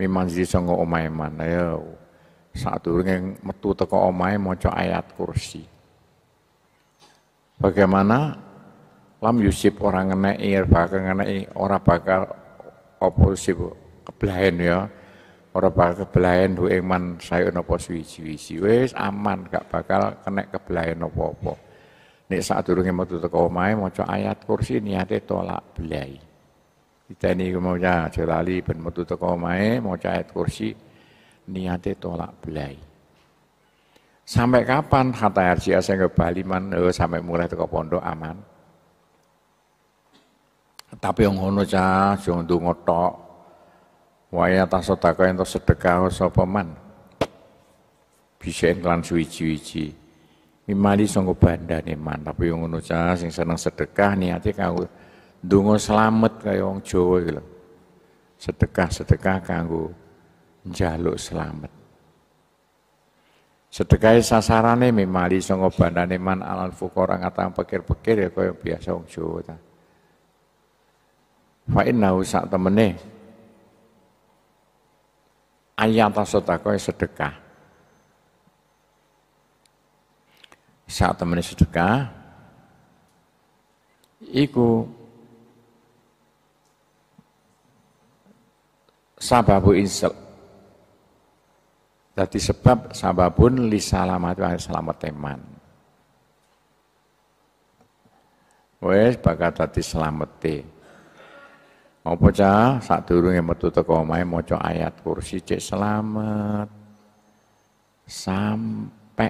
Speaker 1: Mimanzi songgo omay man. Ayo saat sadurunge metu teko omahe maca ayat kursi. Bagaimana lam Yusip orang ngenei bakal ngenei ora bakal apa sih kebelahen ya. Ora bakal kebelahen bu eman saya no napa suwi-suwi wis aman gak bakal kena kebelahen apa-apa. Nek sadurunge metu teko omahe maca ayat kursi niate tolak belai. Kita ini mau jelali ben metu teko omahe maca ayat kursi niatnya tolak belai. Sampai kapan kata RCA saya ke Bali man, oh, sampai mulai ke pondok aman. Tapi yang ngono cah, jangan tuh tok. Waya tasodaka yang sedekah oh, sapa man. Bisa iklan suici wici Mimali sangko bandane man, tapi yang ngono cah yang seneng sedekah niatnya kanggo dungo selamat kayak orang Jawa gitu. Sedekah-sedekah kanggo Jaluk selamat. Sedekai sasarane mimali songo bandane man alal fuqara ngatang pekir pekir ya yang biasa wong Jawa ta. Fa innahu sak temene ayat sedekah sedekah. Sak temene sedekah iku sababu insel. Tadi sebab sababun li salamat wa salamat teman. Wes bakal tadi selamete. pecah saat dulu yang metu teko mau maca ayat kursi cek selamat. Sampai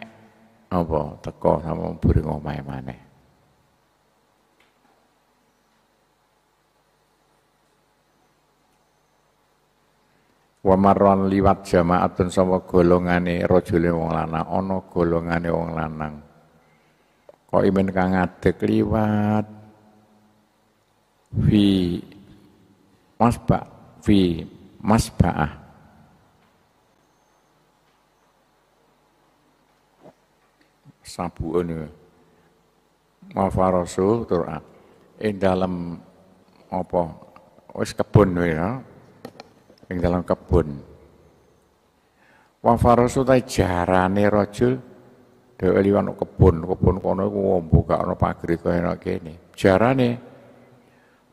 Speaker 1: apa teko sama burung ngomai maneh. wa marron liwat jamaatun sapa golongane rajule wong lanang ana golongane wong lanang kok imen kang ngadeg liwat fi masba fi masbaah sabuun mafarosu tur'a ing dalem apa wis kebun ya yang dalam kebun. Wa farasu ta jarane rajul dhewe liwan kebun, kebun kono iku gak ana pagri kaya kene. Jarane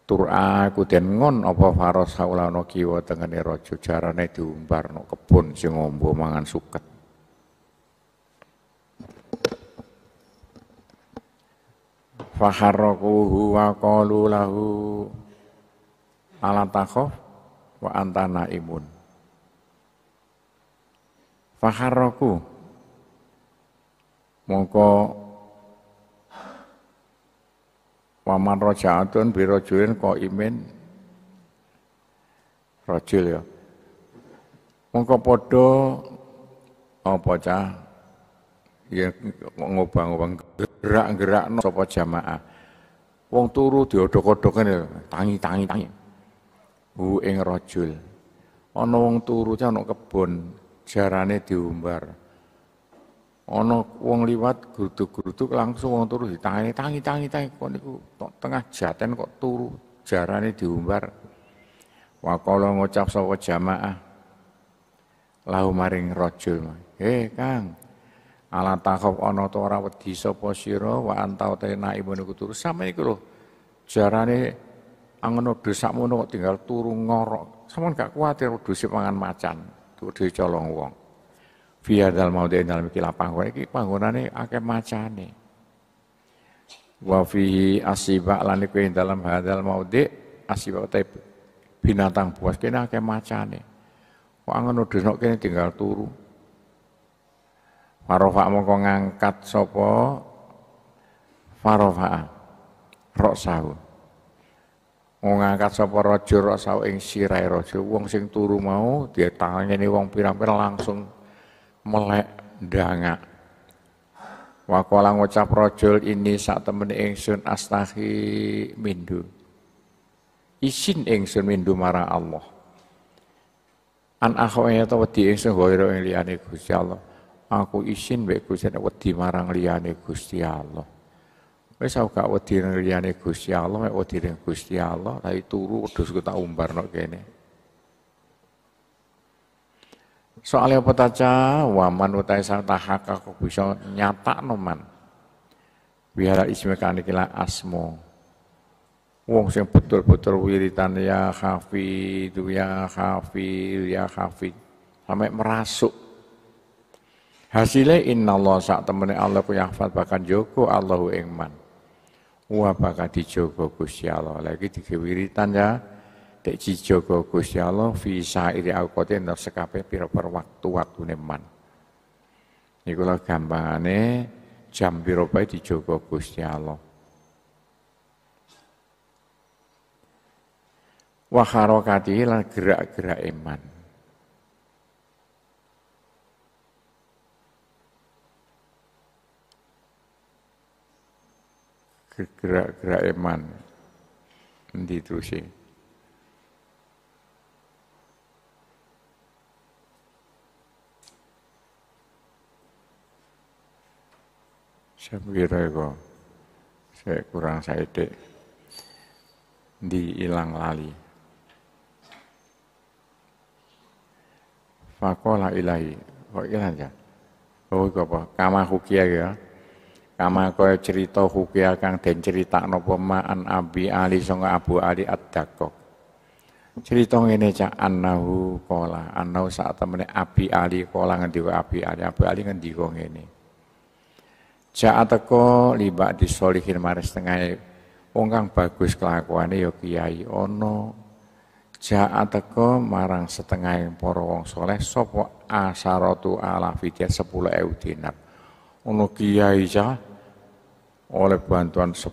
Speaker 1: Tur'a kuden ngon apa faros haulano kiwa tengene raja jarane diumbar no kebun sing ngombo mangan suket. Faharrakuhu wa qalu lahu ala wa antana imun. Faharoku mongko waman biro birojulin ko imin rojil ya. Mongko podo apa cah ya ngobang-ngobang gerak-gerak sapa jamaah. Wong turu diodok-odokan tangi-tangi tangi. tangi hu ing rajul ana wong turu ca ana kebon jarane diumbar ana wong liwat gruduk-gruduk langsung wong turu ditangani tangi tangi tangi kok niku tengah jaten kok turu jarane diumbar waqala ngucap sapa jamaah lahu maring rajul he eh, kang ala takhaf ana ta ora wedi sapa sira wa antau te naibun iku turu sampe iku lho jarane Angono dus mono tinggal turu ngorok. nggak gak udah si pangan macan, di colong wong. Via dal mau dia dalam kila panggon iki panggonane akeh nih. Wafihi fihi asiba lan iku dalam hadal maudi asiba utai binatang buas kene akeh macan Kok angono dus nok tinggal turu. Farofa mongko ngangkat sopo Farofa rok sahur Wong ngangkat sapa raja rasa ing sirai raja. Wong sing turu mau nih wong pirang-pirang langsung melek danga. Wakola ngucap rajul ini saat temen ingsun astahi mindu. Isin ingsun mindu marang Allah. An akhwaya ta wedi ingsun ghairu ing liyane Gusti Allah. Aku isin mbek Gusti wedi marang liyane Gusti Allah. Wes aku gak wedi ning liyane Gusti Allah, mek wedi ning Gusti Allah, tapi turu ku tak umbarno kene. Soalnya apa taca waman utahe sang tahaka aku bisa nyata noman. Biara ismi kila asmo. Wong sing betul-betul wiritan ya hafid, ya hafid, ya hafid. Sampai merasuk. Hasilnya inna Allah saat temani Allah ku yahfad bahkan joko Allahu ingman. Wabaka dijogo Gusti Allah. Lagi kewiritan ya. Dek dijogo Gusti Allah fi sairi alqote ndak sekape pira-pira waktu-waktune man. Iku lho gampangane jam pira bae dijogo Gusti Allah. Wa harakati gerak-gerak iman. gerak-gerak iman di teruse Saya kira kok saya kurang di diilang lali Fakola ilahi kok ilang ya Oh, apa? Kama hukia ya kama kaya cerita hukia kang den critakno an Abi Ali songa Abu Ali Ad-Dakok. Cerita ngene cak anahu kola anahu saat temene Abi Ali qala ngendika Abi Ali, Abi Ali ngendika ngene. ateko liba di solihin maris tengah wong kang bagus kelakuane yo ya kiai ono cak ateko marang setengai porong wong soleh sopo asarotu ala fitia sepuluh eutinap Ono kiai cak oleh bantuan 10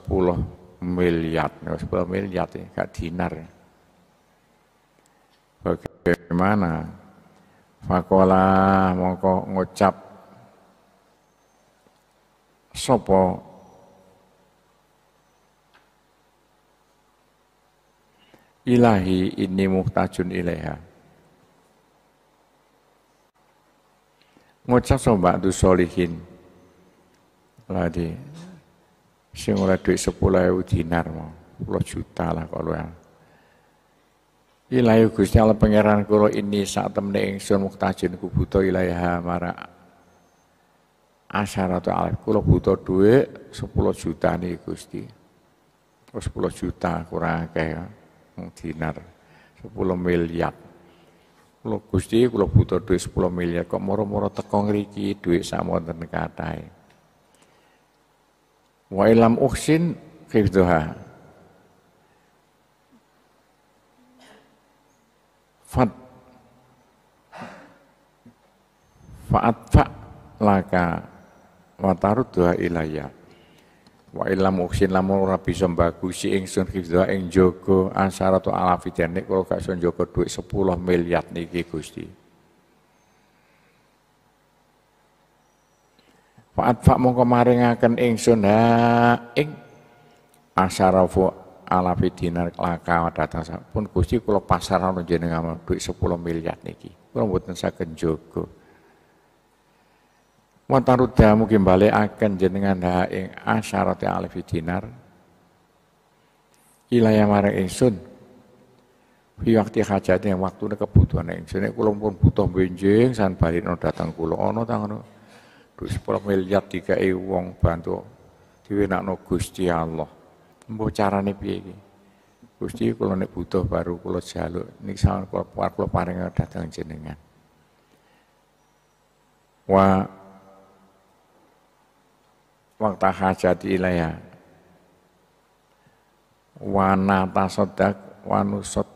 Speaker 1: miliar, 10 ya, miliar ya, gak dinar. Ya. Bagaimana? Fakola mongko ngucap sopo ilahi ini muhtajun ilaiha. Ngucap sombak tu solihin. Ladi, Sing ora sepuluh ribu dinar, mau puluh juta lah kalau ya. ilayu Gusti ala pangeran Kalau ini saat temne ingsun muktajin ku buta mara marak asyaratu alif kulo buta duit sepuluh juta nih Gusti. Oh sepuluh juta kurang kayak dinar sepuluh miliar. kulo Gusti kulo buta duit sepuluh miliar kok moro-moro tekong riki duit sama dengan kathah. Wa ilam uhsin hifdzuha. Fat faat fa laka wataruduha doa ilaya. Wa ilam uhsin lamu ora bisa mbagusi ingsun hifdzuha ing jaga asaratu alafi denik kok gak iso njaga dhuwit 10 miliar niki Gusti. Faat fa mongko maringaken ingsun ha ing asarafu alafi dinar laka data sampun Gusti kula pasarno jenengan dhuwit 10 miliar niki. Kula mboten saged njogo. Wataruda mugi akan jenengan ha ing asarati alafi dinar ilaya maring ingsun fi waktu hajatnya waktu kebutuhan ingsun nek kula pun butuh benjing san balino datang kula ana ta ngono Terus pura miliar tiga e wong bantu no Gusti Allah. Mbok carane piye iki? Gusti kula nek butuh baru kula jaluk niki sampeyan kula kula paring datang jenengan. Wa waktu hajat ilaya wana tasodak wanusot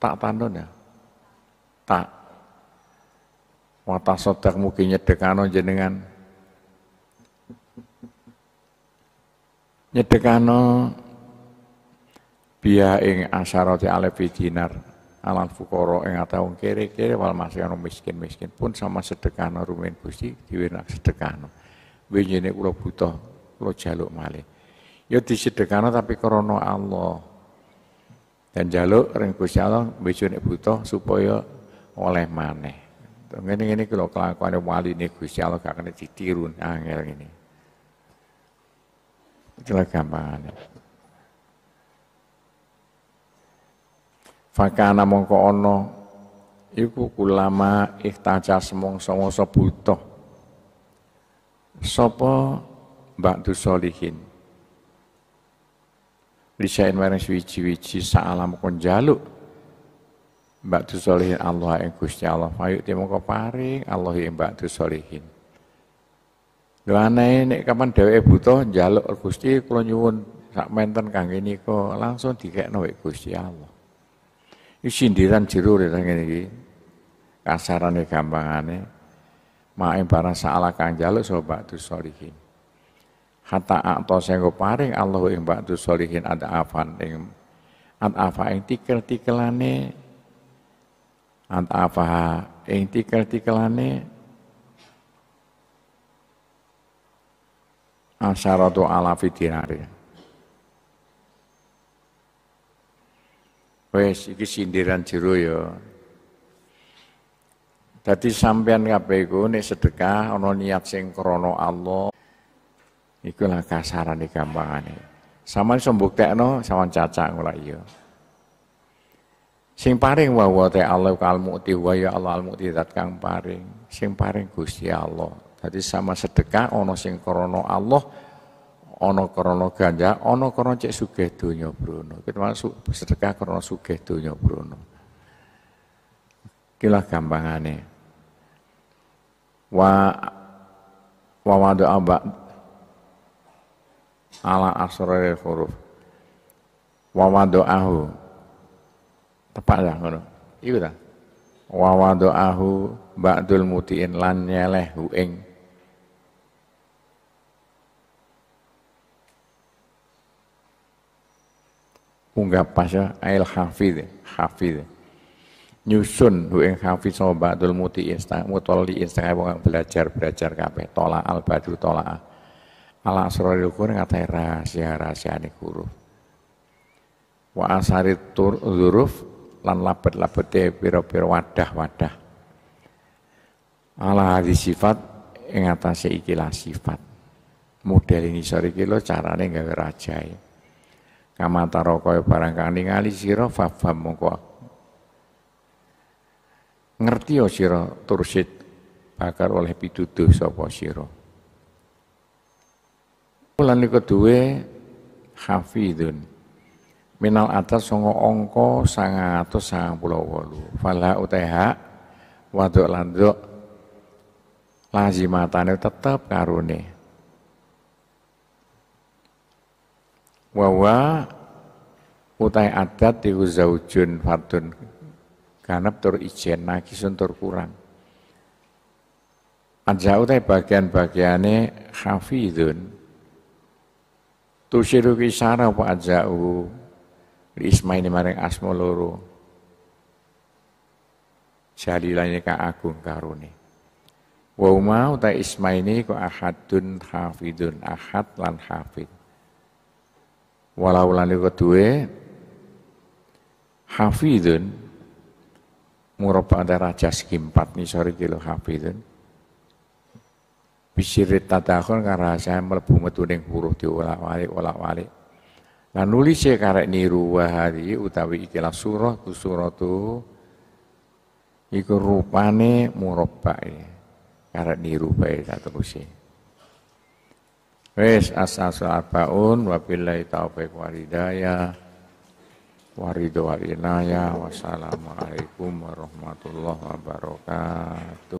Speaker 1: tak pandon ya tak Mata sodak mungkin nyedekano jenengan. Nyedekano biya ing asyarati alepi dinar alam fukoro ing atau kere kere wal masih miskin-miskin pun sama sedekano rumen gusti diwenak sedekano. Winjene kula butuh kula jaluk malih. Ya disedekano tapi korono Allah. Dan jaluk ring Gusti Allah besok butuh supaya oleh maneh. Ngene ini kalau kelakuan wali ini Gusti Allah gak kena ditiru angel nah, ini. Itulah gambaran. Fakana mongko ono iku ulama ihtaja semong mongso putoh, sopo Mbak Dusolihin. Lisain warang swici-wici sa'alam konjaluk jaluk mbak tu solihin Allah yang kusti Allah timu kau paring Allah yang mbak tu solihin lho aneh nek kapan Dewa butuh jaluk kusti kalau nyuwun sak menten ini nika langsung dikek wek kusti Allah Ini sindiran jero rene ini iki kasarane gampangane mae barang saala kang jaluk sobat tu solihin hatta akto sengko paring Allah yang mbak tu solihin ada afan yang, ad afan yang tikel-tikelane apa ing tikel-tikelane asyaratu alafi dinari. Wes iki sindiran jero ya. Dadi sampean kabeh iku nek sedekah ana niat sing krana Allah iku lah kasarane gampangane. Saman iso mbuktekno saman cacak ngono iya. Sing paring wa wa ta Allah kal mu'ti wa ya Allah al mu'ti zat kang paring. Sing paring Gusti Allah. Jadi sama sedekah ono sing krana Allah, ono krana ganja, ono krana cek sugih donya bruno. Kita masuk sedekah krana sugih donya bruno. Kilah gampangane. Wa wa wadu aba ala asraril huruf. Wa ahu tepat lah ngono iku ta wa wadaahu ba'dul mutiin lan nyeleh ing unggah pasya ail hafid hafid nyusun hu ing hafiz sapa ba'dul muti insta mutolli insta wong belajar belajar kabeh tola al badu tola al ala asrarul qur ngatai rahasia rahasiane huruf wa asarit tur zuruf lan labet-labete pira-pira wadah-wadah. Ala hadis sifat ing atase ikilah sifat. Model ini sore kilo, carane gawe rajai. E. Kamata rokaya barang kang ningali siro fafam mongko. Ngerti yo ya sira bakar oleh pituduh sapa sira. Lan kedua hafidun minal atas songo ongko sangatus sangat pulau walu falah uteha waduk landuk lazimatane tetap karune wawa utai adat di zaujun fardun ganep tur ijen nagi tur kurang Anja utai bagian-bagiannya khafidun Tushiru kisara wa aja'u ini maring asma loro. Jalilane ka agung karuni. Wa uma uta Ismaini ku ahadun hafidun, ahad lan hafid. Walau lan iku duwe hafidun murabba ada raja skimpat nih sorry kilo hafidun. Bisirit tadakon kan saya melebu metu ning huruf diolak-walik olak-walik. Nah nulis ya karek niru wahari utawi ikilah surah tu surah tu iku rupane murabbae ya. karek niru bae tak ya Wes asasa arbaun wabillahi taufiq walhidayah Waridu wal wassalamualaikum warahmatullahi wabarakatuh.